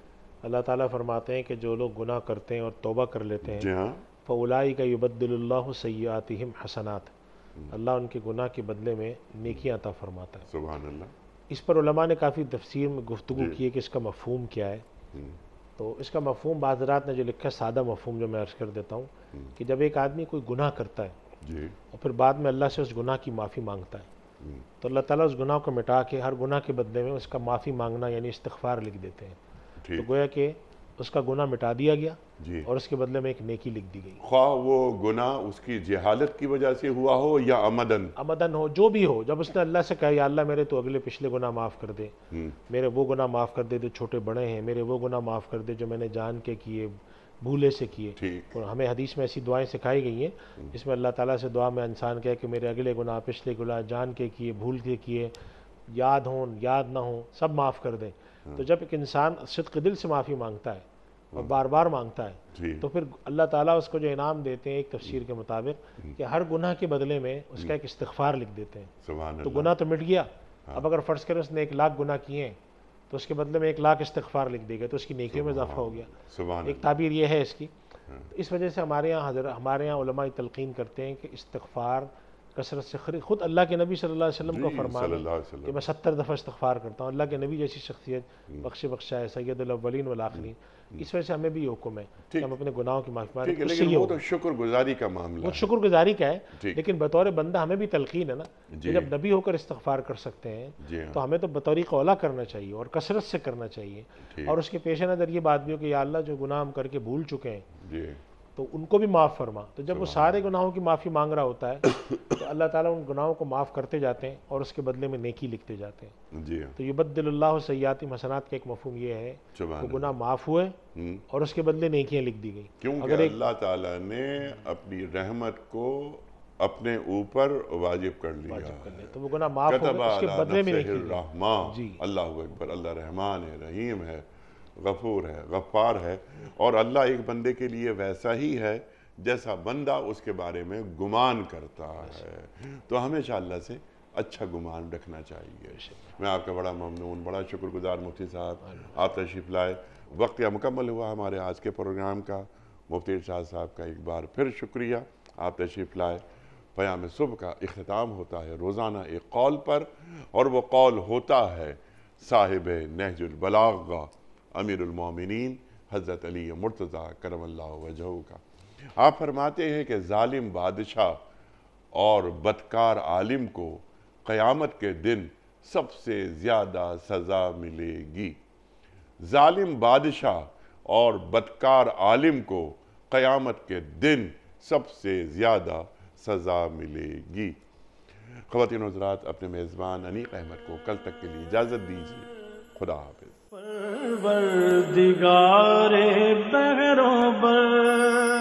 अल्लाह ताला फरमाते हैं कि जो लोग गुनाह करते हैं और तोबा कर लेते हैं हाँ। फ़लाही का युबदल्ला सयातिम हसनात हम्म। अल्लाह उनके गुनाह के बदले में नेकियाँ अता फरमाता है सुबह अल्लाह इस पर उलमा ने काफ़ी तफसीर में गुफ्तु की है कि इसका मफहम क्या है हम्म। तो इसका मफहूम बाजरात ने जो लिखा है सादा मफहम जो मैं अर्ज़ कर देता हूँ हम्म। कि जब एक आदमी कोई गुनाह करता है और फिर बाद में अल्लाह से उस गुनाह की माफ़ी मांगता है तो अल्लाह ताला उस गुनाह को मिटा के हर गुनाह के बदले में उसका माफ़ी मांगना यानी इस्तफार लिख देते हैं तो गोया कि उसका गुना मिटा दिया गया जी और उसके बदले में एक नेकी लिख दी गई खा वो गुना उसकी जहालत की वजह से हुआ हो या अमदन अमदन हो जो भी हो जब उसने अल्लाह से कहा अल्लाह मेरे तो अगले पिछले गुना माफ़ कर दे हम्म। मेरे वो गुना माफ़ कर दे जो छोटे बड़े हैं मेरे वो गुना माफ़ कर दे जो मैंने जान के किए भूले से किए और हमें हदीस में ऐसी दुआएं सिखाई गई हैं हम्म। जिसमें अल्लाह ताला से दुआ में इंसान कहे कि मेरे अगले गुनाह पिछले गुनाह जान के किए भूल के किए याद हों याद ना हों सब माफ़ कर दें हाँ। तो जब एक इंसान सिद्क दिल से माफ़ी मांगता है और हाँ। बार बार मांगता है तो फिर अल्लाह ताला उसको जो इनाम देते हैं एक तफसीर के मुताबिक हाँ। कि हर गुनाह के बदले में उसका एक इस्तफार लिख देते हैं तो गुनाह तो मिट गया अब अगर फ़र्ज़ करें उसने एक लाख गुना किए हैं तो उसके बदले में एक लाख इस्तफार लिख देगा तो उसकी नेकियों में इजाफा हो गया एक ताबीर यह है इसकी तो इस वजह से हमारे यहाँ हमारे यहाँ तलकिन करते हैं कि इस्तफार कसरत से खुद अल्लाह के नबी सल्लल्लाहु अलैहि वसल्लम का फरमान कि मैं सत्तर दफ़ा इस्तफार करता हूँ अल्लाह के नबी जैसी शख्सियत बख्शे बख्शा है सैदुलवलिन इस वजह से हमें भी हुक्म है कि हम अपने गुनाहों की माफी मांग लेकिन वो तो शुक्रगुजारी का मामला वो शुक्रगुजारी का है लेकिन बतौर बंदा हमें भी तलकीन है ना जब नबी होकर इस्तफार कर सकते हैं हाँ। तो हमें तो बतौरी कौला करना चाहिए और कसरत से करना चाहिए और उसके पेश नज़र ये बात भी हो कि अल्लाह जो गुनाह हम करके भूल चुके हैं तो उनको भी माफ़ फरमा तो जब वो सारे गुनाहों की माफ़ी मांग रहा होता है तो अल्लाह ताला उन गुनाहों को माफ़ करते जाते हैं और उसके बदले में नेकी लिखते जाते हैं जी तो ये बदल्ला सयाती मसनात का एक मफहम ये है कि गुनाह माफ़ हुए हम्म। और उसके बदले नेकियाँ लिख दी गई क्योंकि अल्लाह ताला ने अपनी रहमत को अपने ऊपर वाजिब कर लिया वाजिब तो वो गुनाह माफ़ हो उसके बदले में नेकी जी अल्लाह अकबर अल्लाह रहमान है रहीम है गफूर है गफ्फार है और अल्लाह एक बंदे के लिए वैसा ही है जैसा बंदा उसके बारे में गुमान करता है तो हमेशा अल्लाह से अच्छा गुमान रखना चाहिए मैं आपका बड़ा ममनून बड़ा शुक्रगुजार मुफ्ती साहब आप तशरीफ लाए वक्त या मुकम्मल हुआ हमारे आज के प्रोग्राम का मुफ्ती शाह साहब का एक बार फिर शुक्रिया आप तशरीफ लाए पयाम सुबह का अख्ताम होता है रोज़ाना एक कॉल पर और वह कॉल होता है साहिब नहजुलबलागा अमीरमिन हज़रत अली मुर्तज़ा करम वजह का आप फरमाते हैं कि ालिम बादशाह और बदकार आलिम को क़यामत के दिन सबसे ज़्यादा सज़ा मिलेगी ालिम बादशाह और बदकार आलिम को क़यामत के दिन सबसे ज़्यादा सज़ा मिलेगी ख़वान हजरात अपने मेज़बान अनीक अहमद को कल तक के लिए इजाज़त दीजिए खुदा हाफ दिगारे बहरों पर